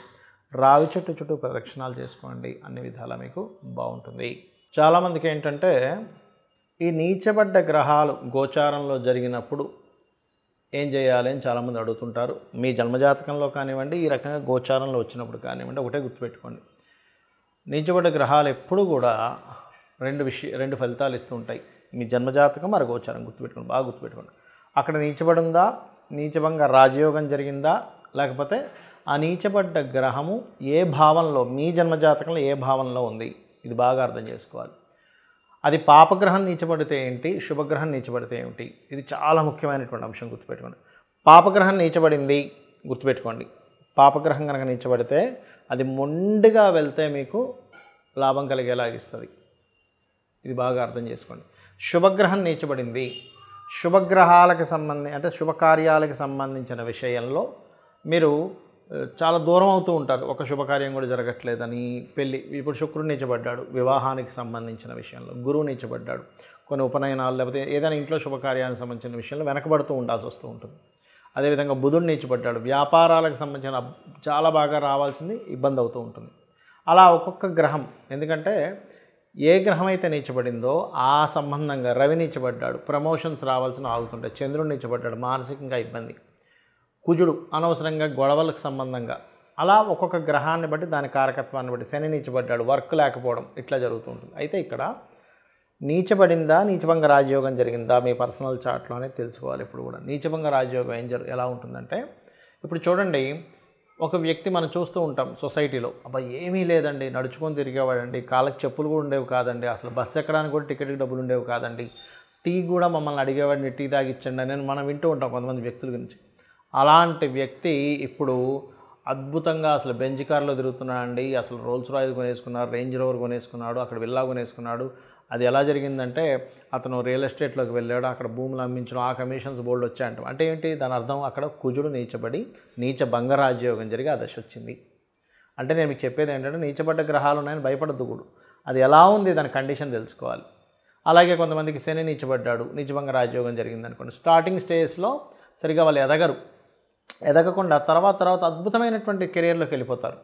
రావి చెట్టు చుట్టూ ప్రదక్షిణాలు చేసుకోండి అన్ని విధాలా మీకు బాగుంటుంది చాలామందికి ఏంటంటే ఈ నీచబడ్డ గ్రహాలు గోచారంలో జరిగినప్పుడు ఏం చేయాలి అని చాలామంది అడుగుతుంటారు మీ జన్మజాతకంలో కానివ్వండి ఈ రకంగా గోచారంలో వచ్చినప్పుడు కానివ్వండి ఒకటే గుర్తుపెట్టుకోండి నించబడ్డ గ్రహాలు ఎప్పుడు కూడా రెండు విషయ రెండు ఫలితాలు ఇస్తూ ఉంటాయి మీ జన్మజాతకం మరి గోచారం గుర్తుపెట్టుకోండి బాగా గుర్తుపెట్టుకోండి అక్కడ నీచబడిందా నీచభంగా రాజయోగం జరిగిందా లేకపోతే ఆ నీచబడ్డ గ్రహము ఏ భావంలో మీ జన్మజాతకంలో ఏ భావంలో ఉంది ఇది బాగా అర్థం చేసుకోవాలి అది పాపగ్రహం నీచబడితే ఏంటి శుభగ్రహం నీచబడితే ఏమిటి ఇది చాలా ముఖ్యమైనటువంటి అంశం గుర్తుపెట్టుకోండి పాపగ్రహం నీచబడింది గుర్తుపెట్టుకోండి పాపగ్రహం కనుక నీచబడితే అది మొండిగా వెళ్తే మీకు లాభం కలిగేలాగిస్తుంది ఇది బాగా అర్థం చేసుకోండి శుభగ్రహం నీచబడింది శుభగ్రహాలకు సంబంధి అంటే శుభకార్యాలకు సంబంధించిన విషయంలో మీరు చాలా దూరం అవుతూ ఉంటారు ఒక శుభకార్యం కూడా జరగట్లేదని పెళ్ళి ఇప్పుడు శుక్రుడు నిచ్చబడ్డాడు వివాహానికి సంబంధించిన విషయంలో గురువు నిచ్చబడ్డాడు కొన్ని ఉపనయనాలు లేకపోతే ఏదైనా ఇంట్లో శుభకార్యానికి సంబంధించిన విషయంలో వెనకబడుతూ ఉండాల్సి వస్తూ ఉంటుంది అదేవిధంగా బుధుడు నిచ్చబడ్డాడు వ్యాపారాలకు సంబంధించిన చాలా బాగా రావాల్సింది ఇబ్బంది అవుతూ ఉంటుంది అలా ఒక్కొక్క గ్రహం ఎందుకంటే ఏ గ్రహం అయితే నీచబడిందో ఆ సంబంధంగా రవి నీచబడ్డాడు ప్రమోషన్స్ రావాల్సిన ఆగుతుంటాయి చంద్రుడు నీచబడ్డాడు మానసికంగా ఇబ్బంది కుజుడు అనవసరంగా గొడవలకు సంబంధంగా అలా ఒక్కొక్క గ్రహాన్ని బట్టి దాని కారకత్వాన్ని బట్టి శని నీచబడ్డాడు వర్క్ లేకపోవడం ఇట్లా జరుగుతుంటుంది అయితే ఇక్కడ నీచబడిందా నీచభంగ రాజయోగం జరిగిందా మీ పర్సనల్ చార్ట్లోనే తెలుసుకోవాలి ఇప్పుడు కూడా నీచభంగ రాజయోగం ఏం జరు ఎలా ఉంటుందంటే ఇప్పుడు చూడండి ఒక వ్యక్తి మనం చూస్తూ ఉంటాం సొసైటీలో అబ్బా ఏమీ లేదండి నడుచుకొని తిరిగేవాడండి కాళ్ళకి చెప్పులు కూడా ఉండేవి కాదండి అసలు బస్సు ఎక్కడానికి కూడా టికెట్కి డబ్బులు ఉండేవి కాదండి టీ కూడా మమ్మల్ని అడిగేవాడిని టీ తాగిచ్చండి అని మనం వింటూ ఉంటాం కొంతమంది వ్యక్తుల గురించి అలాంటి వ్యక్తి ఇప్పుడు అద్భుతంగా అసలు బెంజ్ కార్లో తిరుగుతున్నాడండి అసలు రోల్స్ రాయల్ కొనేసుకున్నాడు రేంజ్ రోవర్ కొనేసుకున్నాడు అక్కడ విల్లా కొనేసుకున్నాడు అది ఎలా జరిగిందంటే అతను రియల్ ఎస్టేట్లోకి వెళ్ళాడు అక్కడ భూములు అమ్మించడం ఆ కమిషన్స్ బోల్డ్ వచ్చాయంట అంటే ఏంటి దాని అర్థం అక్కడ కుజుడు నీచబడి నీచ బంగరాజయోగం జరిగి ఆ దశ వచ్చింది అంటే నేను మీకు చెప్పేది ఏంటంటే నీచబడ్డ గ్రహాలు ఉన్నాయని భయపడద్దు కూడా అది ఎలా ఉంది దాని కండిషన్ తెలుసుకోవాలి అలాగే కొంతమందికి శని నీచబడ్డాడు నీచభంగ రాజయోగం జరిగింది అనుకోండి స్టార్టింగ్ స్టేజ్లో సరిగా వాళ్ళు ఎదగరు ఎదగకుండా తర్వాత తర్వాత అద్భుతమైనటువంటి కెరీర్లోకి వెళ్ళిపోతారు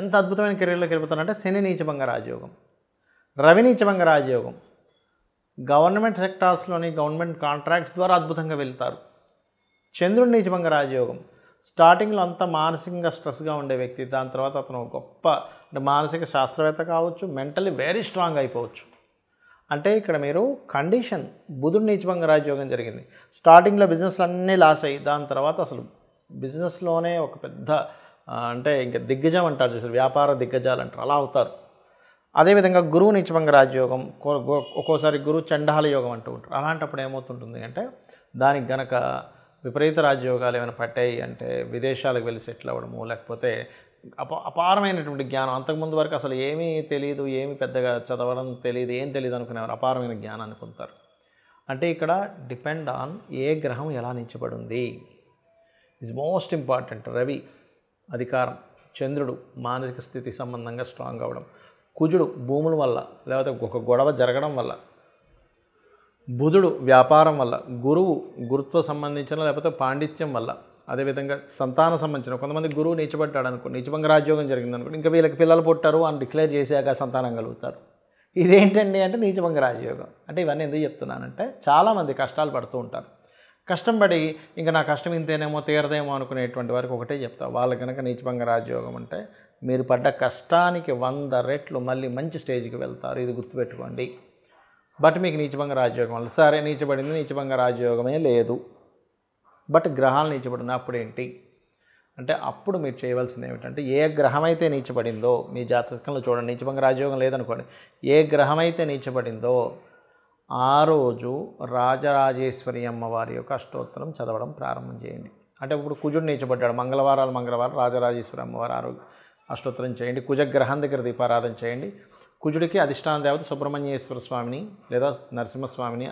ఎంత అద్భుతమైన కెరీర్లోకి వెళ్ళిపోతారంటే శని నీచభంగ రాజయోగం రవి నీచభంగ రాజయోగం గవర్నమెంట్ సెక్టార్స్లోని గవర్నమెంట్ కాంట్రాక్ట్స్ ద్వారా అద్భుతంగా వెళ్తారు చంద్రుడి నీచభంగ రాజయోగం స్టార్టింగ్లో అంతా మానసికంగా స్ట్రెస్గా ఉండే వ్యక్తి దాని తర్వాత అతను గొప్ప అంటే మానసిక శాస్త్రవేత్త కావచ్చు మెంటలీ వెరీ స్ట్రాంగ్ అయిపోవచ్చు అంటే ఇక్కడ మీరు కండిషన్ బుధుడు నీచభంగ రాజయోగం జరిగింది స్టార్టింగ్లో బిజినెస్లు అన్నీ లాస్ అయ్యి దాని తర్వాత అసలు బిజినెస్లోనే ఒక పెద్ద అంటే ఇంకా దిగ్గజం అంటారు చూసారు వ్యాపార దిగ్గజాలు అంటారు అలా అవుతారు అదేవిధంగా గురువు నిత్యభంగ రాజయోగం ఒక్కోసారి గురువు చండాల యోగం అంటూ ఉంటారు అలాంటప్పుడు ఏమవుతుంటుంది అంటే దానికి గనక విపరీత రాజ్యోగాలు ఏమైనా పట్టాయి అంటే విదేశాలకు వెళ్ళి సెటిల్ అవ్వడము లేకపోతే అప అపారమైనటువంటి జ్ఞానం అంతకుముందు వరకు అసలు ఏమీ తెలియదు ఏమి పెద్దగా చదవడం తెలియదు ఏం తెలియదు అనుకునేవారు అపారమైన జ్ఞానాన్ని పొందుతారు అంటే ఇక్కడ డిపెండ్ ఆన్ ఏ గ్రహం ఎలా ఉంది ఈజ్ మోస్ట్ ఇంపార్టెంట్ రవి అధికారం చంద్రుడు మానసిక స్థితి సంబంధంగా స్ట్రాంగ్ అవ్వడం కుజుడు భూముల వల్ల లేకపోతే ఒక గొడవ జరగడం వల్ల బుధుడు వ్యాపారం వల్ల గురువు గురుత్వ సంబంధించిన లేకపోతే పాండిత్యం వల్ల అదేవిధంగా సంతాన సంబంధించిన కొంతమంది గురువు నీచబడ్డాడు అనుకో నీచభంగ రాజ్యోగం జరిగింది అనుకో ఇంకా వీళ్ళకి పిల్లలు పుట్టారు అని డిక్లేర్ చేశాక సంతానం కలుగుతారు ఇదేంటండి అంటే నీచభంగ రాజయోగం అంటే ఇవన్నీ ఎందుకు చెప్తున్నానంటే చాలామంది కష్టాలు పడుతూ ఉంటారు కష్టం పడి ఇంకా నా కష్టం ఇంతేనేమో తీరదేమో అనుకునేటువంటి వారికి ఒకటే చెప్తా వాళ్ళు కనుక నీచభంగ రాజయోగం అంటే మీరు పడ్డ కష్టానికి వంద రెట్లు మళ్ళీ మంచి స్టేజ్కి వెళ్తారు ఇది గుర్తుపెట్టుకోండి బట్ మీకు నీచభంగ రాజయోగం వల్ల సరే నీచబడింది నీచభంగ రాజయోగమే లేదు బట్ గ్రహాలు నీచబడిన అప్పుడు ఏంటి అంటే అప్పుడు మీరు చేయవలసింది ఏమిటంటే ఏ గ్రహం అయితే నీచబడిందో మీ జాతకంలో చూడండి నీచభంగ రాజయోగం లేదనుకోండి ఏ గ్రహం అయితే నీచబడిందో ఆ రోజు రాజరాజేశ్వరి అమ్మవారి యొక్క అష్టోత్తరం చదవడం ప్రారంభం చేయండి అంటే ఇప్పుడు కుజుడు నీచబడ్డాడు మంగళవారాలు మంగళవారం రాజరాజేశ్వరి అమ్మవారి ఆరోగ్య అష్టోత్తరం చేయండి కుజగ్రహం దగ్గర దీపారాధన చేయండి కుజుడికి అధిష్టాన దేవత సుబ్రహ్మణ్యేశ్వర స్వామిని లేదా నరసింహస్వామిని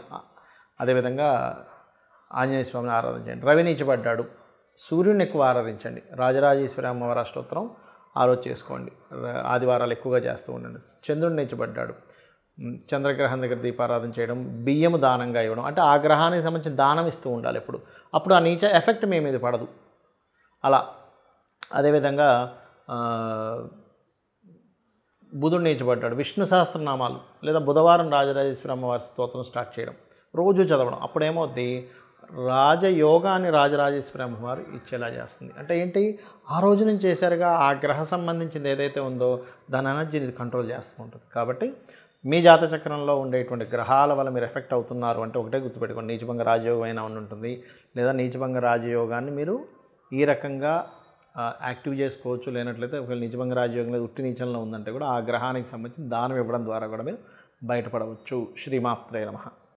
అదేవిధంగా ఆంజనేయ స్వామిని ఆరాధన చేయండి రవి నీచబడ్డాడు సూర్యుని ఎక్కువ ఆరాధించండి రాజరాజేశ్వరి అమ్మవారి అష్టోత్తరం ఆరోజు చేసుకోండి ఆదివారాలు ఎక్కువగా చేస్తూ ఉండండి చంద్రుడి నీచబడ్డాడు చంద్రగ్రహం దగ్గర దీపారాధన చేయడం బియ్యము దానంగా ఇవ్వడం అంటే ఆ గ్రహానికి సంబంధించిన దానం ఇస్తూ ఉండాలి ఎప్పుడు అప్పుడు ఆ నీచ ఎఫెక్ట్ మీ మీద పడదు అలా అదేవిధంగా బుధుడు నీచబడ్డాడు విష్ణు సహస్రనామాలు లేదా బుధవారం రాజరాజేశ్వరి అమ్మవారి స్తోత్రం స్టార్ట్ చేయడం రోజు చదవడం అప్పుడేమవుద్ది రాజయోగాన్ని రాజరాజేశ్వరి అమ్మవారు ఇచ్చేలా చేస్తుంది అంటే ఏంటి ఆ రోజు నుంచి చేశారుగా ఆ గ్రహ సంబంధించింది ఏదైతే ఉందో దాని ఎనర్జీని కంట్రోల్ చేస్తూ ఉంటుంది కాబట్టి మీ జాత చక్రంలో ఉండేటువంటి గ్రహాల వల్ల మీరు ఎఫెక్ట్ అవుతున్నారు అంటే ఒకటే గుర్తుపెట్టుకోండి నీచభంగ రాజయోగం అయినా ఉంటుంది లేదా నీచభంగ రాజయోగాన్ని మీరు ఈ రకంగా యాక్టివ్ చేసుకోవచ్చు లేనట్లయితే ఒకవేళ నిజభంగా రాజయోగం లేదు ఉట్టి నీచంలో ఉందంటే కూడా ఆ గ్రహానికి సంబంధించి దానం ఇవ్వడం ద్వారా కూడా మీరు బయటపడవచ్చు శ్రీమాత్రేయ నమ